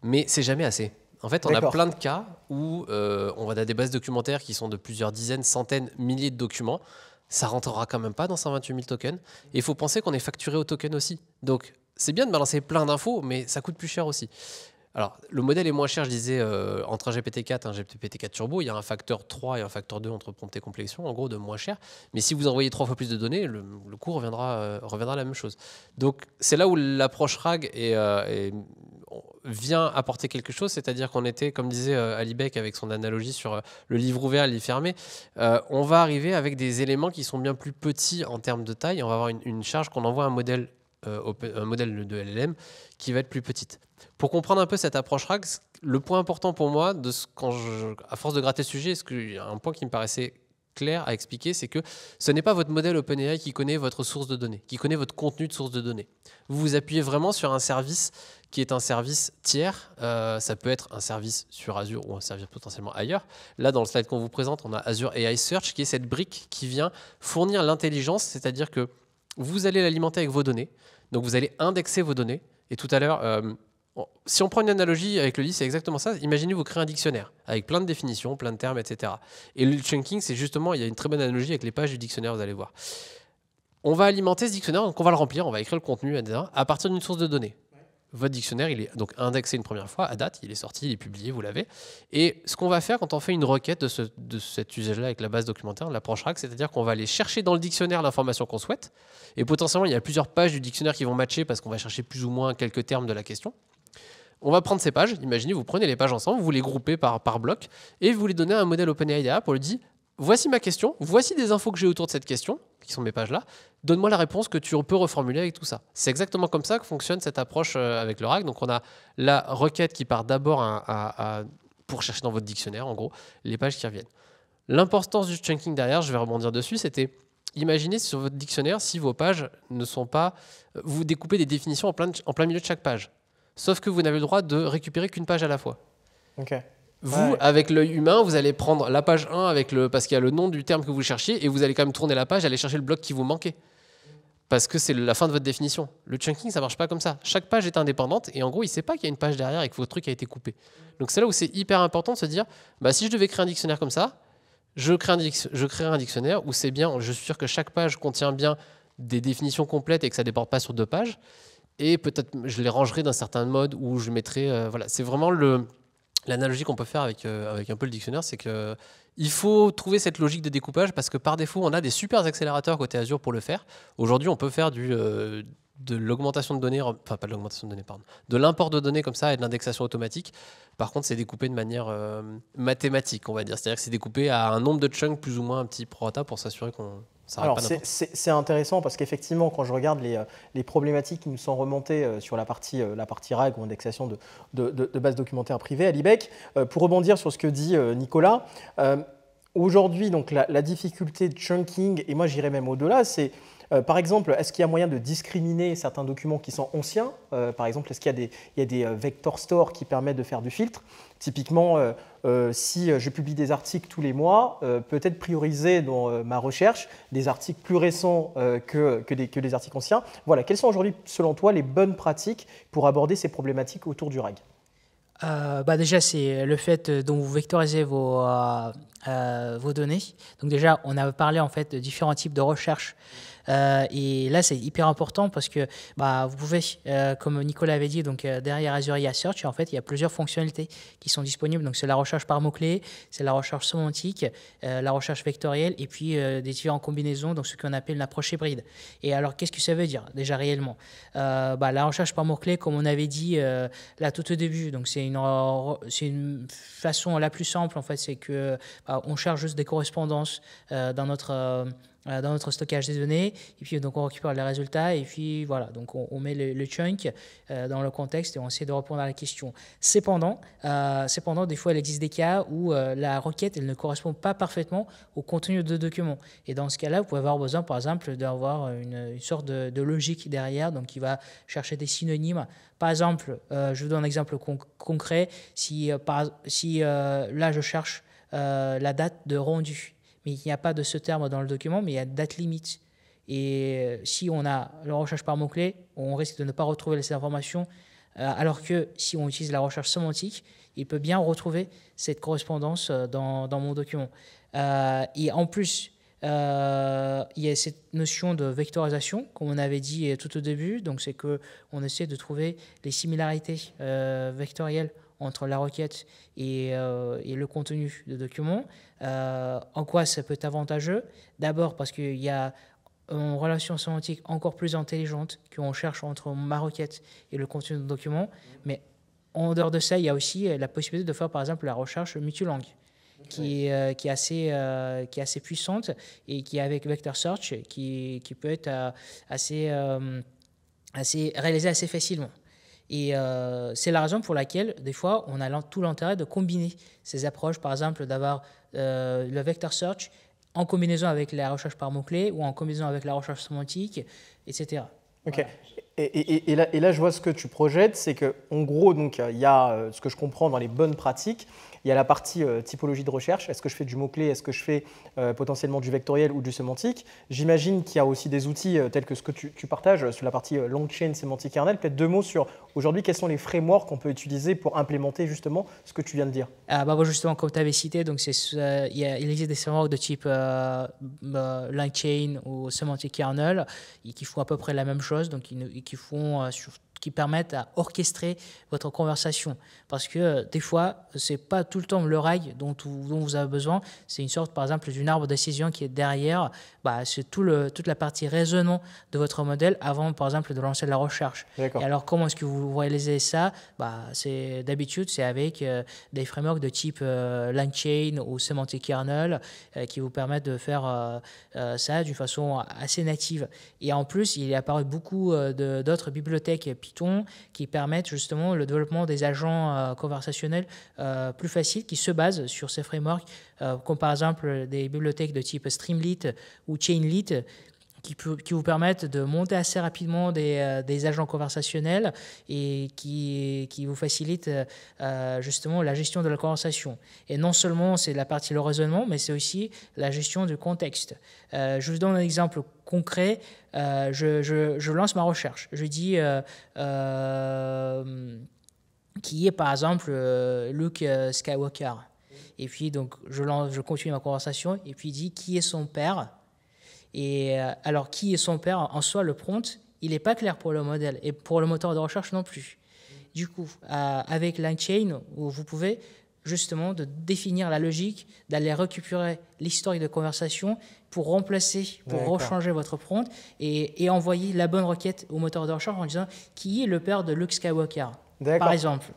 mais c'est jamais assez. En fait, on a plein de cas où on va dans des bases documentaires qui sont de plusieurs dizaines, centaines, milliers de documents. Ça rentrera quand même pas dans 128 000 tokens. il faut penser qu'on est facturé au token aussi. Donc, c'est bien de balancer plein d'infos, mais ça coûte plus cher aussi. Alors, le modèle est moins cher, je disais, euh, entre un GPT-4 et un GPT-4 Turbo, il y a un facteur 3 et un facteur 2 entre prompt et complexion, en gros, de moins cher. Mais si vous envoyez trois fois plus de données, le, coût reviendra, euh, reviendra à la même chose. Donc, c'est là où l'approche RAG euh, vient apporter quelque chose, c'est-à-dire qu'on était, comme disait Alibek avec son analogie sur le livre ouvert, le fermé, on va arriver avec des éléments qui sont bien plus petits en termes de taille, on va avoir une, charge qu'on envoie à un modèle un modèle de LLM qui va être plus petite. Pour comprendre un peu cette approche RAG, le point important pour moi, de quand je, à force de gratter le sujet, que, un point qui me paraissait clair à expliquer, c'est que ce n'est pas votre modèle OpenAI qui connaît votre source de données, qui connaît votre contenu de source de données. Vous vous appuyez vraiment sur un service qui est un service tiers. Euh, ça peut être un service sur Azure ou un service potentiellement ailleurs. Là, dans le slide qu'on vous présente, on a Azure AI Search, qui est cette brique qui vient fournir l'intelligence, c'est-à-dire que vous allez l'alimenter avec vos données. Donc, vous allez indexer vos données. Et tout à l'heure, euh, si on prend une analogie avec le lit, c'est exactement ça. Imaginez, vous créez un dictionnaire avec plein de définitions, plein de termes, etc. Et le chunking, c'est justement, il y a une très bonne analogie avec les pages du dictionnaire, vous allez voir. On va alimenter ce dictionnaire, donc on va le remplir, on va écrire le contenu, à partir d'une source de données. Votre dictionnaire, il est donc indexé une première fois, à date, il est sorti, il est publié, vous l'avez. Et ce qu'on va faire quand on fait une requête de, cet usage-là avec la base documentaire, l'approche c'est-à-dire qu'on va aller chercher dans le dictionnaire l'information qu'on souhaite. Et potentiellement, il y a plusieurs pages du dictionnaire qui vont matcher parce qu'on va chercher plus ou moins quelques termes de la question on va prendre ces pages, imaginez, vous prenez les pages ensemble, vous les groupez par, par bloc, et vous les donnez à un modèle OpenAI pour lui dire voici ma question, voici des infos que j'ai autour de cette question, qui sont mes pages là, donne-moi la réponse que tu peux reformuler avec tout ça. C'est exactement comme ça que fonctionne cette approche euh, avec le RAG. Donc on a la requête qui part d'abord pour chercher dans votre dictionnaire, en gros, les pages qui reviennent. L'importance du chunking derrière, je vais rebondir dessus, c'était imaginez sur votre dictionnaire si vos pages ne sont pas. Euh, vous découpez des définitions plein, en plein milieu de chaque page. Sauf que vous n'avez le droit de récupérer qu'une page à la fois. Vous, avec l'œil humain, vous allez prendre la page 1 avec le, parce qu'il y a le nom du terme que vous cherchiez et vous allez quand même tourner la page, aller chercher le bloc qui vous manquait. Parce que c'est la fin de votre définition. Le chunking, ça marche pas comme ça. Chaque page est indépendante et en gros, il sait pas qu'il y a une page derrière et que votre truc a été coupé. Donc c'est là où c'est hyper important de se dire bah, si je devais créer un dictionnaire comme ça, je crée un, je crée un dictionnaire où c'est bien, je suis sûr que chaque page contient bien des définitions complètes et que ça ne déborde pas sur deux pages et peut-être je les rangerai d'un certain mode où je mettrai. Euh, voilà, c'est vraiment le l'analogie qu'on peut faire avec euh, avec un peu le dictionnaire, c'est que il faut trouver cette logique de découpage parce que par défaut, on a des super accélérateurs côté Azure pour le faire. Aujourd'hui, on peut faire du euh, de l'augmentation de données, enfin pas de l'augmentation de données, pardon, de l'import de données comme ça et de l'indexation automatique. Par contre, c'est découpé de manière mathématique, on va dire. C'est-à-dire que c'est découpé à un nombre de chunks plus ou moins un petit prorata pour s'assurer qu'on alors c'est intéressant parce qu'effectivement, quand je regarde les, euh, problématiques qui nous sont remontées euh, sur la partie, euh, la partie RAG ou indexation de, de, de, de bases documentaires privées à l'IBEC, pour rebondir sur ce que dit Nicolas, aujourd'hui la, la, difficulté de chunking, et moi j'irais même au-delà, c'est euh, par exemple, est-ce qu'il y a moyen de discriminer certains documents qui sont anciens euh, Par exemple, est-ce qu'il y a des, euh, vector stores qui permettent de faire du filtre Typiquement, si je publie des articles tous les mois, peut-être prioriser dans ma recherche des articles plus récents que, que, des, articles anciens. Voilà, quelles sont aujourd'hui, selon toi, les bonnes pratiques pour aborder ces problématiques autour du RAG bah déjà, c'est le fait dont vous vectorisez vos, vos données. Donc déjà, on a parlé en fait de différents types de recherches euh, et là, c'est hyper important parce que bah, vous pouvez, euh, comme Nicolas avait dit, donc euh, derrière Azure IA Search, en fait, il y a plusieurs fonctionnalités qui sont disponibles. Donc, c'est la recherche par mots-clés, c'est la recherche semantique, la recherche vectorielle et puis des différentes combinaisons, donc ce qu'on appelle une approche hybride. Et alors, qu'est-ce que ça veut dire déjà réellement bah, La recherche par mots-clés, comme on avait dit là tout au début, donc c'est une, une façon la plus simple, en fait, c'est que bah, on cherche juste des correspondances dans notre euh, dans notre stockage des données. Et puis, donc, on récupère les résultats. Et puis, voilà. Donc, on, met le, chunk euh, dans le contexte et on essaie de répondre à la question. Cependant, euh, cependant des fois, il existe des cas où la requête, elle ne correspond pas parfaitement au contenu de document. Et dans ce cas-là, vous pouvez avoir besoin, par exemple, d'avoir une, une, sorte de, logique derrière, donc qui va chercher des synonymes. Par exemple, je vous donne un exemple concret. Si, par, si là, je cherche la date de rendu mais il n'y a pas de ce terme dans le document, mais il y a date limite. Et euh, si on a la recherche par mots-clés, on risque de ne pas retrouver ces informations, euh, alors que si on utilise la recherche sémantique, il peut bien retrouver cette correspondance euh, dans, dans mon document. et en plus, il y a cette notion de vectorisation, comme on avait dit tout au début, donc c'est qu'on essaie de trouver les similarités vectorielles entre la requête et, euh, le contenu de document. Euh, en quoi ça peut être avantageux D'abord parce qu'il y a une relation sémantique encore plus intelligente qu'on cherche entre ma requête et le contenu de document. Mais en dehors de ça, il y a aussi la possibilité de faire par exemple la recherche multilangue. Qui, euh, qui, est assez, qui est assez puissante et qui, avec Vector Search, qui, peut être assez, assez réalisée assez facilement. Et euh, c'est la raison pour laquelle, des fois, on a tout l'intérêt de combiner ces approches, par exemple, d'avoir euh, le vector search en combinaison avec la recherche par mots-clés ou en combinaison avec la recherche sémantique, etc. Ok. Et, et, et, là, et, là, je vois ce que tu projettes, c'est qu'en gros, il y a euh, ce que je comprends dans les bonnes pratiques, il y a la partie euh, typologie de recherche. Est-ce que je fais du mot-clé Est-ce que je fais euh, potentiellement du vectoriel ou du sémantique J'imagine qu'il y a aussi des outils euh, tels que ce que tu, partages sur la partie long chain sémantique kernel. Peut-être deux mots sur aujourd'hui quels sont les frameworks qu'on peut utiliser pour implémenter justement ce que tu viens de dire. Ah, bah, justement, comme tu avais cité, donc il, existe des frameworks de type bah, long chain ou sémantique kernel et qui font à peu près la même chose, donc qui font qui permettent à orchestrer votre conversation. Parce que des fois, c'est pas tout le temps le rail dont, dont vous avez besoin. C'est une sorte, par exemple, d'une arbre de décision qui est derrière. Bah, c'est tout le, toute la partie raisonnement de votre modèle avant, par exemple, de lancer de la recherche. Et alors, comment est-ce que vous réalisez ça bah, c'est, D'habitude, c'est avec euh, des frameworks de type euh, LangChain ou Semantic Kernel euh, qui vous permettent de faire euh, ça d'une façon assez native. Et en plus, il est apparu beaucoup d'autres bibliothèques Python qui permettent justement le développement des agents conversationnels plus facilement qui se basent sur ces frameworks, euh, comme par exemple des bibliothèques de type Streamlit ou Chainlit, qui, qui vous permettent de monter assez rapidement des, euh, agents conversationnels et qui, vous facilitent euh, justement la gestion de la conversation. Et non seulement c'est la partie le raisonnement, mais c'est aussi la gestion du contexte. je vous donne un exemple concret. Je, je, lance ma recherche. Je dis qui est par exemple euh, Luke euh, Skywalker. Et puis donc je, je, continue ma conversation et puis il dit qui est son père. Et euh, alors qui est son père en soi le prompt, il n'est pas clair pour le modèle et pour le moteur de recherche non plus. Du coup, avec LangChain, vous pouvez justement de définir la logique, d'aller récupérer l'historique de conversation pour remplacer, pour rechanger votre prompt et, et envoyer la bonne requête au moteur de recherche en disant qui est le père de Luke Skywalker par exemple.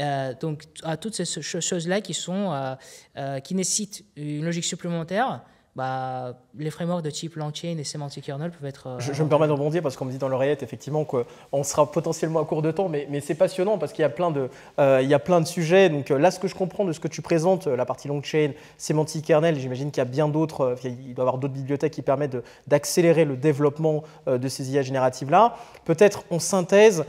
Euh, donc, à toutes ces choses-là qui, euh, euh, qui nécessitent une logique supplémentaire, bah, les frameworks de type longchain et Semantic Kernel peuvent être. Euh, je, me permets de rebondir parce qu'on me dit dans l'oreillette effectivement qu'on sera potentiellement à court de temps, mais, c'est passionnant parce qu'il y, a plein de, euh, il y a plein de sujets. Donc euh, là, ce que je comprends de ce que tu présentes, la partie longchain, Semantic Kernel, j'imagine qu'il y a bien d'autres, il doit y avoir d'autres bibliothèques qui permettent d'accélérer le développement de ces IA génératives-là. Peut-être on synthèse,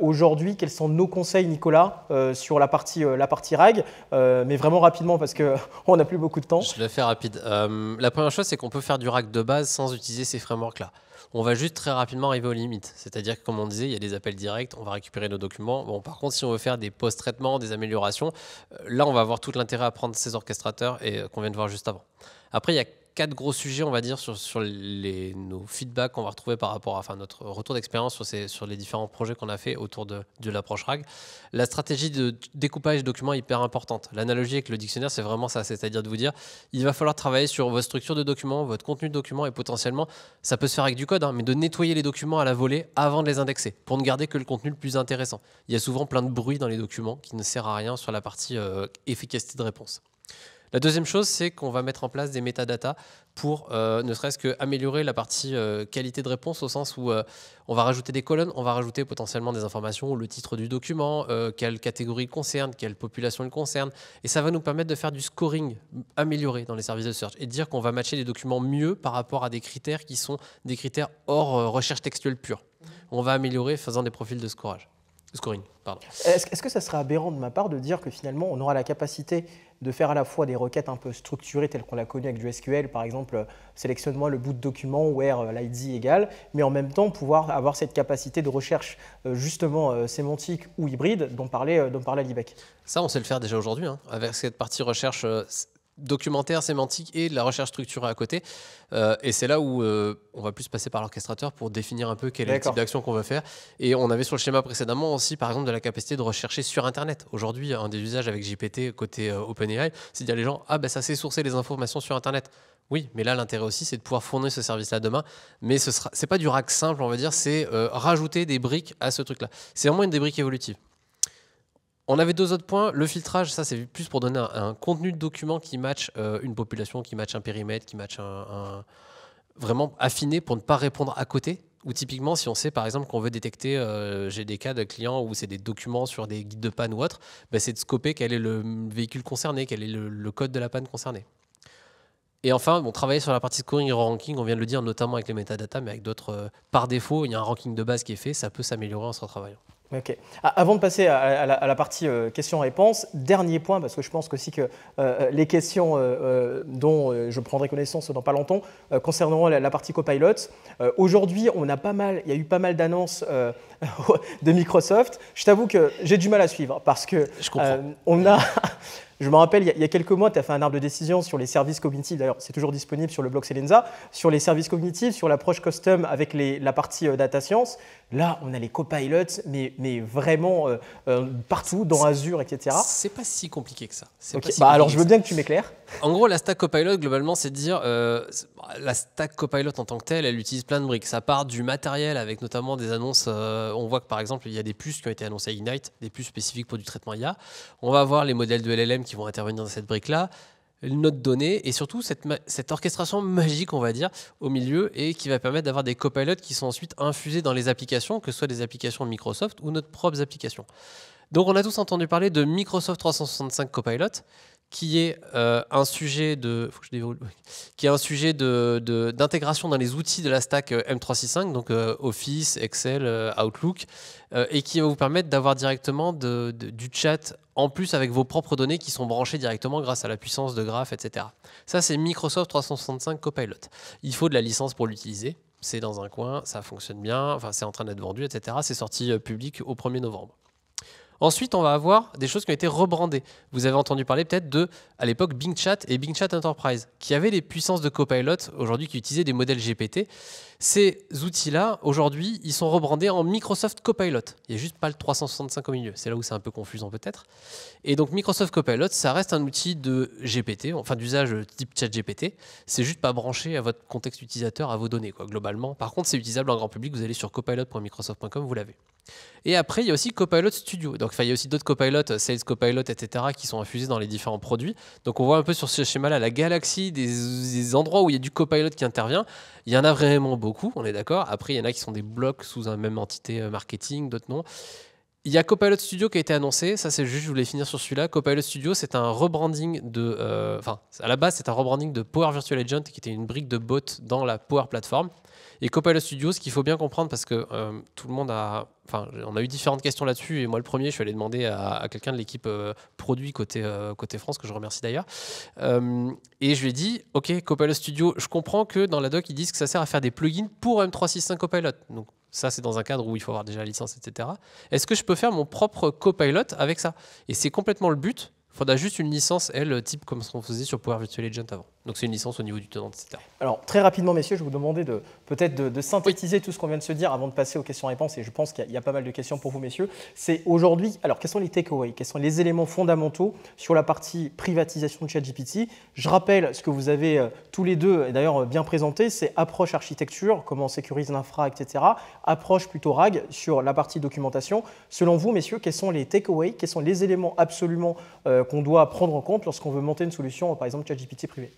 aujourd'hui, quels sont nos conseils, Nicolas, sur la partie, la partie RAG, mais vraiment rapidement parce qu'on [LAUGHS] n'a plus beaucoup de temps. Je le fais rapide. Euh, la première chose, c'est qu'on peut faire du rack de base sans utiliser ces frameworks-là. On va juste très rapidement arriver aux limites. C'est-à-dire que, comme on disait, il y a des appels directs, on va récupérer nos documents. Bon, par contre, si on veut faire des post-traitements, des améliorations, euh, là, on va avoir tout l'intérêt à prendre ces orchestrateurs et euh, qu'on vient de voir juste avant. Après, il y a quatre gros sujets, on va dire, sur, les, nos feedbacks qu'on va retrouver par rapport à enfin, notre retour d'expérience sur, sur les différents projets qu'on a fait autour de, l'approche RAG. La stratégie de découpage de documents est hyper importante. L'analogie avec le dictionnaire, c'est vraiment ça. C'est-à-dire de vous dire, il va falloir travailler sur votre structure de document, votre contenu de document, et potentiellement, ça peut se faire avec du code, hein, mais de nettoyer les documents à la volée avant de les indexer, pour ne garder que le contenu le plus intéressant. Il y a souvent plein de bruit dans les documents qui ne sert à rien sur la partie euh, efficacité de réponse. La deuxième chose, c'est qu'on va mettre en place des métadatas pour euh, ne serait-ce qu'améliorer la partie euh, qualité de réponse au sens où euh, on va rajouter des colonnes, on va rajouter potentiellement des informations, le titre du document, quelle catégorie il concerne, quelle population il concerne, et ça va nous permettre de faire du scoring amélioré dans les services de search et de dire qu'on va matcher les documents mieux par rapport à des critères qui sont des critères hors recherche textuelle pure. Mmh. On va améliorer faisant des profils de scorage. Scoring, pardon. Est-ce, que ça serait aberrant de ma part de dire que finalement, on aura la capacité de faire à la fois des requêtes un peu structurées telles qu'on l'a connu avec du SQL, par exemple, euh, sélectionne-moi le bout de document where euh, l'ID égale, mais en même temps pouvoir avoir cette capacité de recherche euh, justement sémantique ou hybride dont parlait, dont l'Ibec Ça, on sait le faire déjà aujourd'hui. Hein. Avec cette partie recherche documentaire, sémantique et de la recherche structurée à côté. Euh, et c'est là où euh, on va plus passer par l'orchestrateur pour définir un peu quel est le type d'action qu'on veut faire. Et on avait sur le schéma précédemment aussi, par exemple, de la capacité de rechercher sur Internet. Aujourd'hui, un des usages avec JPT côté euh, OpenAI, c'est de dire les gens Ah, ben ça c'est sourcer les informations sur Internet. Oui, mais là, l'intérêt aussi, c'est de pouvoir fournir ce service-là demain. Mais ce n'est pas du rack simple, on va dire, c'est rajouter des briques à ce truc-là. C'est vraiment une des briques évolutives. On avait deux autres points. Le filtrage, ça c'est plus pour donner un, contenu de document qui match euh, une population, qui match un périmètre, qui match un, vraiment affiné pour ne pas répondre à côté. Ou typiquement, si on sait par exemple qu'on veut détecter, euh, j'ai des cas de clients où c'est des documents sur des guides de panne ou autre, ben, c'est de scoper quel est le véhicule concerné, quel est le, code de la panne concernée. Et enfin, bon, travailler sur la partie scoring et ranking, on vient de le dire, notamment avec les metadata, mais avec d'autres. Euh, par défaut, il y a un ranking de base qui est fait, ça peut s'améliorer en se retravaillant. Ok. Ah, avant de passer à la, partie euh, questions-réponses, dernier point, parce que je pense aussi que euh, euh, les questions dont je prendrai connaissance dans pas longtemps concerneront la, partie copilot. Aujourd'hui, on a pas mal, il y a eu pas mal d'annonces [LAUGHS] de Microsoft. Je t'avoue que j'ai du mal à suivre hein, parce que je on a. [LAUGHS] Je me rappelle, il y a quelques mois, tu as fait un arbre de décision sur les services cognitifs. D'ailleurs, c'est toujours disponible sur le blog Selenza, sur les services cognitifs, sur l'approche custom avec la partie data science. Là, on a les copilotes, mais, mais vraiment euh, euh, partout, dans Azure, etc. C'est pas si compliqué que ça. Bah, alors, je veux bien que tu m'éclaires. En gros, la stack copilot, globalement, c'est de dire euh, la stack copilot en tant que telle, elle utilise plein de briques. Ça part du matériel avec notamment des annonces. on voit que par exemple, il y a des puces qui ont été annoncées à Ignite, des puces spécifiques pour du traitement IA. On va voir les modèles de LLM qui vont intervenir dans cette brique-là notre note donnée et surtout cette, orchestration magique, on va dire, au milieu et qui va permettre d'avoir des copilotes qui sont ensuite infusés dans les applications, que ce soit des applications Microsoft ou notre propre application. Donc on a tous entendu parler de Microsoft 365 Copilot, euh, qui est un sujet de qui est un sujet de d'intégration dans les outils de la stack euh, M365 donc euh, Office, Excel, Outlook et qui va vous permettre d'avoir directement du chat en plus avec vos propres données qui sont branchées directement grâce à la puissance de graphes, etc. Ça, c'est Microsoft 365 Copilot. Il faut de la licence pour l'utiliser. C'est dans un coin, ça fonctionne bien, enfin, c'est en train d'être vendu, etc. C'est sorti euh, public au 1er novembre. Ensuite, on va avoir des choses qui ont été rebrandées. Vous avez entendu parler peut-être de, à l'époque, Bing Chat et Bing Chat Enterprise, qui avaient les puissances de Copilot, aujourd'hui qui utilisaient des modèles GPT. Ces outils-là, aujourd'hui, ils sont rebrandés en Microsoft Copilot. Il n'y a juste pas le 365 au milieu. C'est là où c'est un peu confusant peut-être. Et donc Microsoft Copilot, ça reste un outil de GPT, enfin d'usage type chat GPT. C'est juste pas branché à votre contexte utilisateur, à vos données, quoi, globalement. Par contre, c'est utilisable en grand public. Vous allez sur copilot.microsoft.com, vous l'avez. Et après, il y a aussi Copilot Studio. Donc, il y a aussi d'autres Copilot, Sales Copilot, etc., qui sont infusés dans les différents produits. Donc, on voit un peu sur ce schéma-là la galaxie des, endroits où il y a du Copilot qui intervient. Il y en a vraiment beaucoup beaucoup, on est d'accord. Après, il y en a qui sont des blocs sous un même entité euh, marketing, d'autres non. Il y a Copilot Studio qui a été annoncé, ça c'est juste, je voulais finir sur celui-là. Copilot Studio, c'est un rebranding de. Euh, enfin, à la base, c'est un rebranding de Power Virtual Agent qui était une brique de bot dans la Power Platform. Et Copilot Studio, ce qu'il faut bien comprendre, parce que euh, tout le monde a. Enfin, on a eu différentes questions là-dessus, et moi le premier, je suis allé demander à, quelqu'un de l'équipe euh, produit côté, euh, côté France, que je remercie d'ailleurs. et je lui ai dit Ok, Copilot Studio, je comprends que dans la doc, ils disent que ça sert à faire des plugins pour M365 Copilot. Donc, ça, c'est dans un cadre où il faut avoir déjà la licence, etc. Est-ce que je peux faire mon propre copilot avec ça Et c'est complètement le but. Il faudra juste une licence, elle, type comme ce qu'on faisait sur Power Virtual Agent avant. Donc c'est une licence au niveau du tenant, etc. Alors très rapidement, messieurs, je vais vous demander de peut-être de, synthétiser tout ce qu'on vient de se dire avant de passer aux questions-réponses. Et je pense qu'il y, a pas mal de questions pour vous, messieurs. C'est aujourd'hui, alors quels sont les takeaways Quels sont les éléments fondamentaux sur la partie privatisation de ChatGPT Je rappelle ce que vous avez euh, tous les deux, et d'ailleurs euh, bien présenté, c'est approche architecture, comment on sécurise l'infra, etc. Approche plutôt RAG sur la partie documentation. Selon vous, messieurs, quels sont les takeaways Quels sont les éléments absolument euh, qu'on doit prendre en compte lorsqu'on veut monter une solution, par exemple ChatGPT privé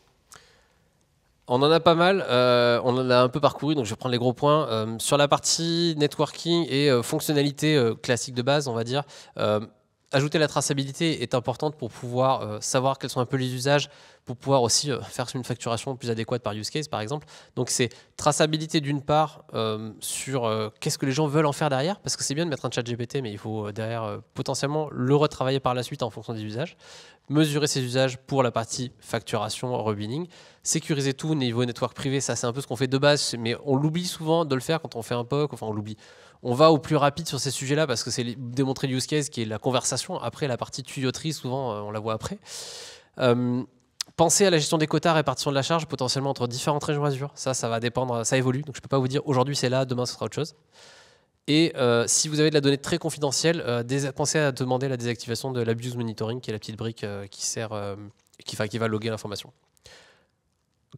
on en a pas mal, euh, on en a un peu parcouru, donc je vais prendre les gros points. Euh, sur la partie networking et euh, fonctionnalités classique de base, on va dire, ajouter la traçabilité est importante pour pouvoir euh, savoir quels sont un peu les usages, pour pouvoir aussi euh, faire une facturation plus adéquate par use case, par exemple. Donc c'est traçabilité d'une part euh, sur qu'est-ce que les gens veulent en faire derrière, parce que c'est bien de mettre un chat GPT, mais il faut derrière potentiellement le retravailler par la suite en fonction des usages. Mesurer ses usages pour la partie facturation, rebinning, Sécuriser tout au niveau network privé, ça c'est un peu ce qu'on fait de base, mais on l'oublie souvent de le faire quand on fait un POC, enfin on l'oublie on va au plus rapide sur ces sujets-là parce que c'est démontrer le use case qui est la conversation. Après, la partie tuyauterie, souvent, euh, on la voit après. Euh, pensez à la gestion des quotas, répartition de la charge potentiellement entre différentes régions Azure. Ça, ça va dépendre, ça évolue. Donc je ne peux pas vous dire aujourd'hui c'est là, demain ce sera autre chose. Et euh, si vous avez de la donnée très confidentielle, pensez à demander la désactivation de l'abuse monitoring, qui est la petite brique qui sert, qui, qui, va loguer l'information.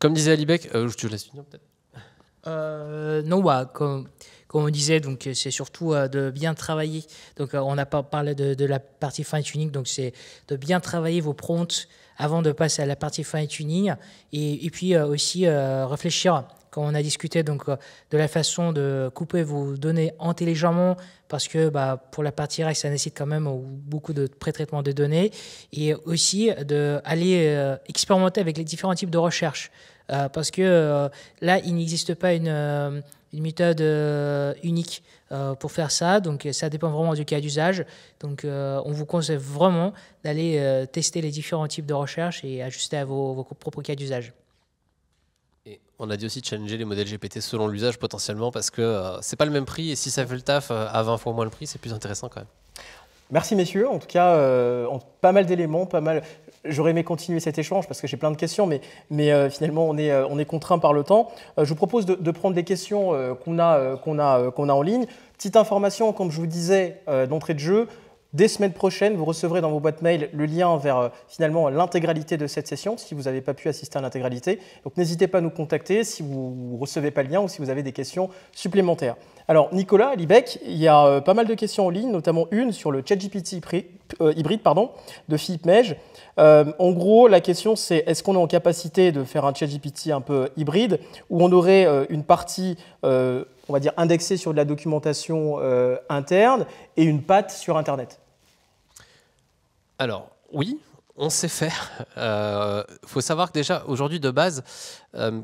Comme disait Alibek, je te laisse finir peut-être. non, ouais, bah, comme comme on disait, donc euh, c'est surtout euh, de bien travailler. Donc euh, on n'a pas parlé de, la partie fine tuning, donc c'est de bien travailler vos prompts avant de passer à la partie fine tuning et, puis aussi réfléchir quand on a discuté donc de la façon de couper vos données intelligemment parce que bah, pour la partie REST, ça nécessite quand même beaucoup de pré-traitement de données et aussi d'aller expérimenter avec les différents types de recherches parce que là, il n'existe pas une une méthode euh, unique euh, pour faire ça. Donc ça dépend vraiment du cas d'usage. Donc euh, on vous conseille vraiment d'aller tester les différents types de recherche et ajuster à vos, propres cas d'usage. Et on a dit aussi de challenger les modèles GPT selon l'usage potentiellement parce que c'est pas le même prix et si ça fait le taf à 20 fois moins le prix, c'est plus intéressant quand même. Merci messieurs, en tout cas, pas mal d'éléments, pas mal. J'aurais aimé continuer cet échange parce que j'ai plein de questions, mais, euh, finalement, on est, euh, on contraint par le temps. Euh, je vous propose de, prendre des questions qu'on a, en ligne. Petite information, comme je vous disais d'entrée de jeu, Dès semaine prochaine, vous recevrez dans vos boîtes mail le lien vers finalement l'intégralité de cette session si vous n'avez pas pu assister à l'intégralité. Donc n'hésitez pas à nous contacter si vous ne recevez pas le lien ou si vous avez des questions supplémentaires. Alors Nicolas, à Libec, il y a pas mal de questions en ligne, notamment une sur le ChatGPT prix. Euh, hybride pardon, de Philippe Meige. Euh, en gros, la question c'est est-ce qu'on est en capacité de faire un chat GPT un peu hybride où on aurait euh, une partie, on va dire, indexée sur de la documentation interne et une patte sur Internet Alors, oui, on sait faire. Il faut savoir que déjà, aujourd'hui, de base,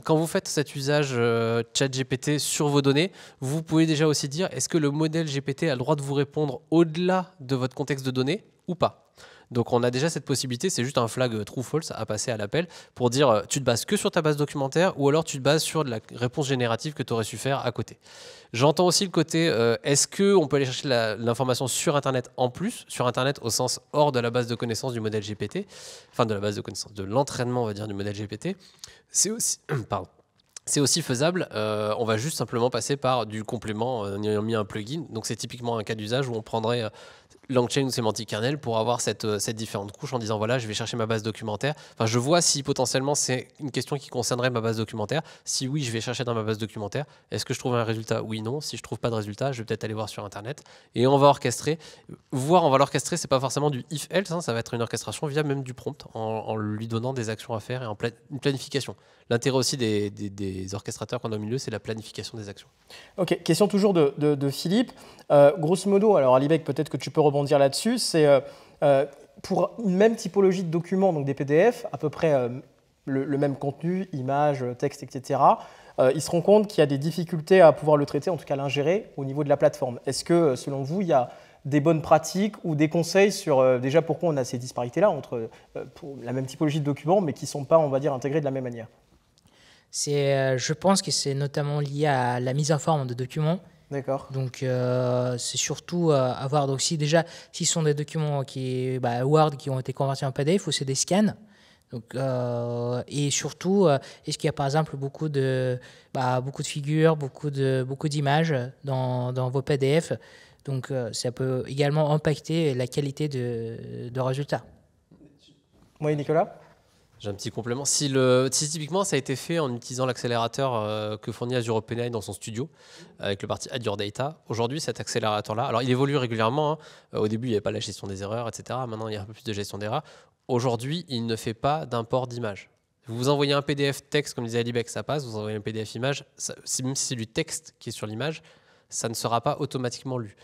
quand vous faites cet usage chat GPT sur vos données, vous pouvez déjà aussi dire, est-ce que le modèle GPT a le droit de vous répondre au-delà de votre contexte de données ou pas. Donc on a déjà cette possibilité, c'est juste un flag euh, true false à passer à l'appel pour dire euh, tu te bases que sur ta base documentaire ou alors tu te bases sur la réponse générative que tu aurais su faire à côté. J'entends aussi le côté euh, est-ce que on peut aller chercher l'information sur internet en plus, sur internet au sens hors de la base de connaissances du modèle GPT, enfin de la base de connaissances de l'entraînement on va dire du modèle GPT. [CLEARS THROAT] C'est aussi faisable. on va juste simplement passer par du complément en ayant mis un plugin. Donc c'est typiquement un cas d'usage où on prendrait chain ou sémantique kernel pour avoir cette, euh, cette différente couche en disant voilà, je vais chercher ma base documentaire. Enfin, je vois si potentiellement c'est une question qui concernerait ma base documentaire. Si oui, je vais chercher dans ma base documentaire. Est-ce que je trouve un résultat Oui, non. Si je trouve pas de résultat, je vais peut-être aller voir sur Internet. Et on va orchestrer. Voir, on va l'orchestrer, c'est pas forcément du if-else, hein. ça va être une orchestration via même du prompt en, lui donnant des actions à faire et en une planification. L'intérêt aussi des, des, orchestrateurs qu'on a au milieu, c'est la planification des actions. Ok, question toujours de, de, Philippe. Euh, grosso modo, alors Alibek, peut-être que tu peux rebondir là-dessus, c'est euh, euh, pour une même typologie de documents, donc des PDF, à peu près euh, le, même contenu, images, texte, etc., ils se rendent compte qu'il y a des difficultés à pouvoir le traiter, en tout cas l'ingérer, au niveau de la plateforme. Est-ce que, selon vous, il y a des bonnes pratiques ou des conseils sur déjà pourquoi on a ces disparités-là entre pour la même typologie de documents, mais qui ne sont pas, on va dire, intégrés de la même manière c'est, Je pense que c'est notamment lié à la mise en forme de documents D'accord. Donc euh, c'est surtout avoir euh, à voir. si déjà, si ce sont des documents qui, bah, Word qui ont été convertis en PDF ou c'est des scans. Donc, euh, et surtout, est-ce qu'il y a par exemple beaucoup de, bah, beaucoup de figures, beaucoup de, beaucoup d'images dans, vos PDF Donc ça peut également impacter la qualité de, de résultat. Oui, Nicolas j'ai un petit complément. Si, typiquement ça a été fait en utilisant l'accélérateur euh, que fournit Azure OpenAI dans son studio avec le parti Azure Data, aujourd'hui cet accélérateur-là, alors il évolue régulièrement. Hein. Euh, au début, il n'y avait pas la gestion des erreurs, etc. Maintenant, il y a un peu plus de gestion d'erreurs. Aujourd'hui, il ne fait pas d'import d'image. Vous envoyez un PDF texte, comme disait Alibek, ça passe. Vous envoyez un PDF image, même si c'est du texte qui est sur l'image, ça ne sera pas automatiquement lu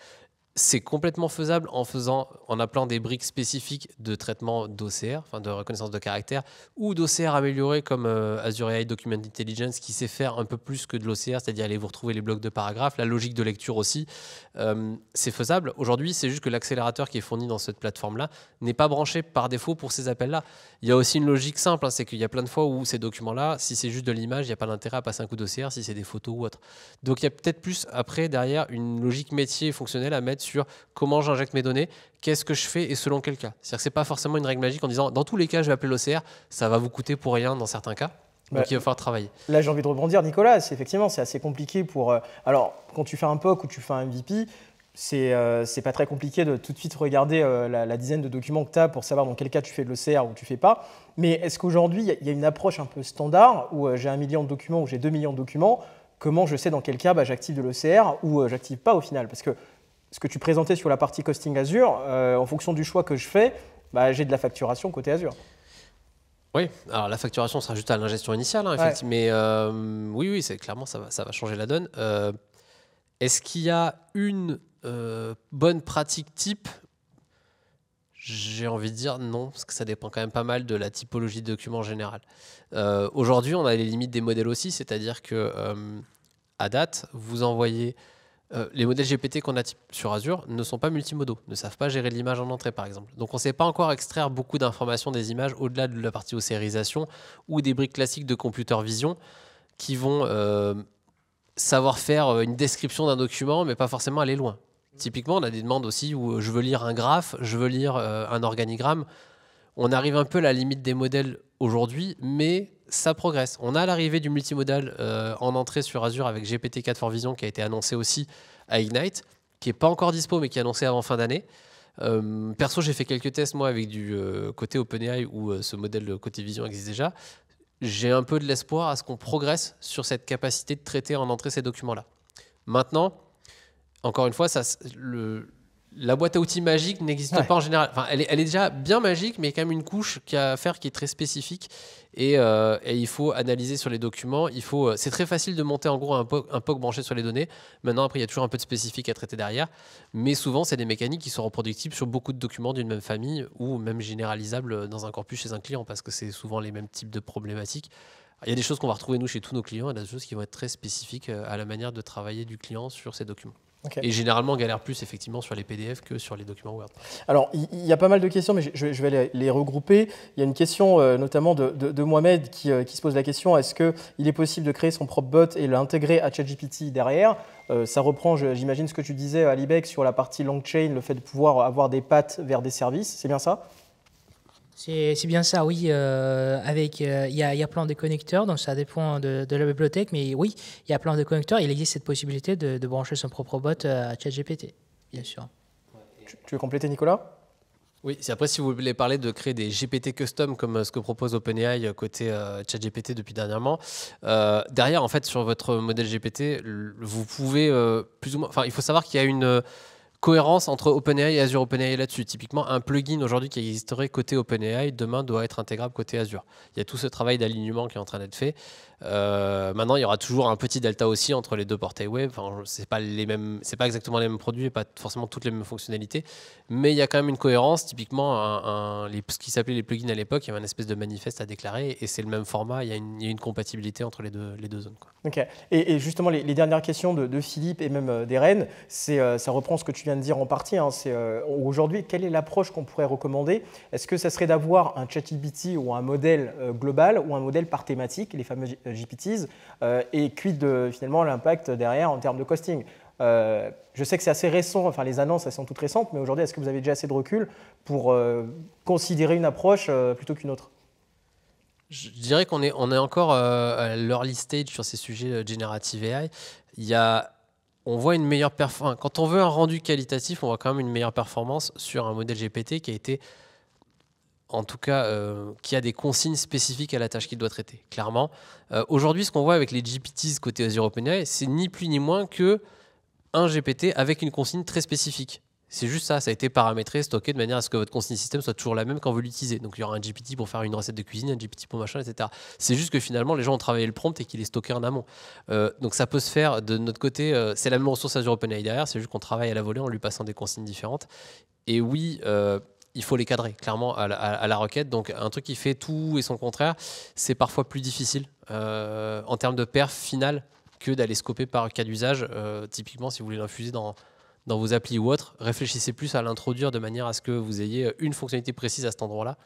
c'est complètement faisable en faisant, en appelant des briques spécifiques de traitement d'OCR, enfin de reconnaissance de caractère, ou d'OCR amélioré comme euh, Azure AI Document Intelligence qui sait faire un peu plus que de l'OCR, c'est-à-dire aller vous retrouver les blocs de paragraphes, la logique de lecture aussi. Euh, c'est faisable. Aujourd'hui, c'est juste que l'accélérateur qui est fourni dans cette plateforme-là n'est pas branché par défaut pour ces appels-là. Il y a aussi une logique simple, hein, c'est qu'il y a plein de fois où ces documents-là, si c'est juste de l'image, il n'y a pas d'intérêt à passer un coup d'OCR si c'est des photos ou autre. Donc il y a peut-être plus après, derrière, une logique métier fonctionnelle à mettre sur comment j'injecte mes données, qu'est-ce que je fais et selon quel cas. C'est-à-dire que ce pas forcément une règle magique en disant dans tous les cas, je vais appeler l'OCR, ça va vous coûter pour rien dans certains cas. Donc bah, il va falloir travailler. Là, j'ai envie de rebondir, Nicolas. effectivement, c'est assez compliqué pour. Euh, alors, quand tu fais un POC ou tu fais un MVP, c'est euh, pas très compliqué de tout de suite regarder euh, la, dizaine de documents que tu as pour savoir dans quel cas tu fais de l'OCR ou tu fais pas. Mais est-ce qu'aujourd'hui, il y, a une approche un peu standard où euh, j'ai un million de documents ou j'ai deux millions de documents Comment je sais dans quel cas bah, j'active de l'OCR ou j'active pas au final Parce que ce que tu présentais sur la partie costing Azure, euh, en fonction du choix que je fais, bah, j'ai de la facturation côté Azure. Oui, alors la facturation sera juste à l'ingestion initiale, hein, mais euh, oui, oui, c'est clairement ça va, changer la donne. Euh, est-ce qu'il y a une bonne pratique type J'ai envie de dire non, parce que ça dépend quand même pas mal de la typologie de document en général. Aujourd'hui, on a les limites des modèles aussi, c'est-à-dire que à date, vous envoyez euh, les modèles GPT qu'on a sur Azure ne sont pas multimodaux, ne savent pas gérer l'image en entrée par exemple. Donc on ne sait pas encore extraire beaucoup d'informations des images au-delà de la partie océrisation ou des briques classiques de computer vision qui vont euh, savoir faire euh, une description d'un document mais pas forcément aller loin. Typiquement, on a des demandes aussi où je veux lire un graphe, je veux lire un organigramme. On arrive un peu à la limite des modèles aujourd'hui, mais ça progresse. On a l'arrivée du multimodal euh, en entrée sur Azure avec GPT-4 for Vision qui a été annoncé aussi à Ignite, qui n'est pas encore dispo mais qui est annoncé avant fin d'année. Euh, perso, j'ai fait quelques tests moi avec du euh, côté OpenAI où ce modèle côté vision existe déjà. J'ai un peu de l'espoir à ce qu'on progresse sur cette capacité de traiter en entrée ces documents-là. Maintenant, encore une fois, ça, le, la boîte à outils magique n'existe pas en général. elle est, déjà bien magique, mais il y a quand même une couche qui à faire qui est très spécifique. Euh, et, il faut analyser sur les documents. Il faut, euh, c'est très facile de monter en gros un POC, un POC branché sur les données. Maintenant, après, il y a toujours un peu de spécifique à traiter derrière. Mais souvent, c'est des mécaniques qui sont reproductibles sur beaucoup de documents d'une même famille ou même généralisables dans un corpus chez un client parce que c'est souvent les mêmes types de problématiques. Il y a des choses qu'on va retrouver nous chez tous nos clients et des choses qui vont être très spécifiques euh, à la manière de travailler du client sur ces documents. Et généralement, on galère plus effectivement sur les PDF que sur les documents Word. Alors, il y, a pas mal de questions, mais je, vais les, regrouper. Il y a une question euh, notamment de, Mohamed euh, qui, se pose la question est-ce qu'il est possible de créer son propre bot et l'intégrer à ChatGPT derrière Ça reprend, j'imagine, ce que tu disais à l'IBEC sur la partie long chain, le fait de pouvoir avoir des pattes vers des services. C'est bien ça c'est bien ça, oui. Euh, avec, euh, il y, a, plein de connecteurs, donc ça dépend de, la bibliothèque, mais oui, il y a plein de connecteurs. Il existe cette possibilité de, brancher son propre bot euh, à ChatGPT, bien sûr. Tu, veux compléter, Nicolas oui, c'est après si vous voulez parler de créer des GPT custom comme ce que propose OpenAI côté ChatGPT depuis dernièrement. derrière, en fait, sur votre modèle GPT, vous pouvez plus ou moins. Enfin, il faut savoir qu'il y a une cohérence entre OpenAI et Azure OpenAI là-dessus. Typiquement, un plugin aujourd'hui qui existerait côté OpenAI, demain doit être intégrable côté Azure. Il y a tout ce travail d'alignement qui est en train d'être fait. Euh, maintenant, il y aura toujours un petit delta aussi entre les deux portails web. Enfin, c'est pas les mêmes, c'est pas exactement les mêmes produits, et pas forcément toutes les mêmes fonctionnalités, mais il y a quand même une cohérence. Typiquement, un, ce qui s'appelait les plugins à l'époque, il y avait un espèce de manifeste à déclarer, et c'est le même format. Il y a une, compatibilité entre les deux, les deux zones. Et, justement, les, dernières questions de, Philippe et même euh, d'Eren, c'est, euh, ça reprend ce que tu viens de dire en partie. Hein. c'est aujourd'hui, quelle est l'approche qu'on pourrait recommander Est-ce que ça serait d'avoir un ChatGPT ou un modèle global ou un modèle par thématique, les fameux euh, GPTs euh, et quid de finalement l'impact derrière en termes de costing euh, je sais que c'est assez récent, enfin les annonces elles sont toutes récentes, mais aujourd'hui, est-ce que vous avez déjà assez de recul pour considérer une approche plutôt qu'une autre Je dirais qu'on est, on est encore à l'early stage sur ces sujets générative AI. Il y a, on voit une meilleure Quand on veut un rendu qualitatif, on voit quand même une meilleure performance sur un modèle GPT qui a été en tout cas, euh, qui a des consignes spécifiques à la tâche qu'il doit traiter, clairement. Euh, aujourd'hui, ce qu'on voit avec les GPTs côté Azure OpenAI, c'est ni plus ni moins que un GPT avec une consigne très spécifique. C'est juste ça, ça a été paramétré, stocké de manière à ce que votre consigne système soit toujours la même quand vous l'utilisez. Donc il y aura un GPT pour faire une recette de cuisine, un GPT pour machin, etc. C'est juste que finalement les gens ont travaillé le prompt et qu'il est stocké en amont. Euh, donc ça peut se faire de notre côté, c'est la même ressource Azure OpenAI derrière, c'est juste qu'on travaille à la volée en lui passant des consignes différentes. Et oui, il faut les cadrer clairement à la, requête. Donc un truc qui fait tout et son contraire, c'est parfois plus difficile euh, en termes de perf finale que d'aller scoper par cas d'usage. Euh, typiquement, si vous voulez l'infuser dans, dans vos applis ou autres, réfléchissez plus à l'introduire de manière à ce que vous ayez une fonctionnalité précise à cet endroit-là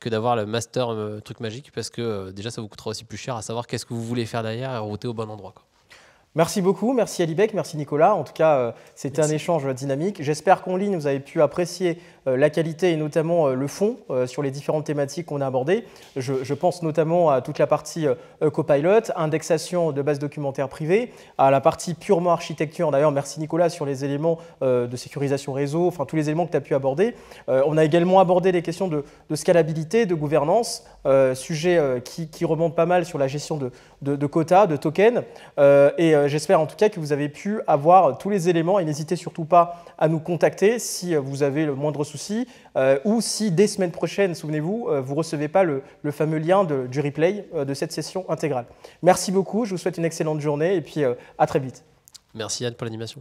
que d'avoir le master euh, truc magique parce que déjà ça vous coûtera aussi plus cher à savoir qu'est-ce que vous voulez faire derrière et router au bon endroit. Merci beaucoup, merci Alibek, merci Nicolas. En tout cas, euh, c'était un échange dynamique. J'espère qu'en ligne, vous avez pu apprécier euh, la qualité et notamment euh, le fond sur les différentes thématiques qu'on a abordées. Je, pense notamment à toute la partie copilot, indexation de bases documentaires privées, à la partie purement architecture. D'ailleurs, merci Nicolas sur les éléments de sécurisation réseau, enfin tous les éléments que tu as pu aborder. On a également abordé les questions de scalabilité, de gouvernance, euh, sujet euh, qui, remonte pas mal sur la gestion de, quotas, de tokens. Euh, et j'espère en tout cas que vous avez pu avoir tous les éléments et n'hésitez surtout pas à nous contacter si vous avez le moindre souci ou si dès semaine prochaine, souvenez-vous, vous ne recevez pas le, fameux lien du replay de cette session intégrale. Merci beaucoup, je vous souhaite une excellente journée et puis à très vite. Merci Anne pour l'animation.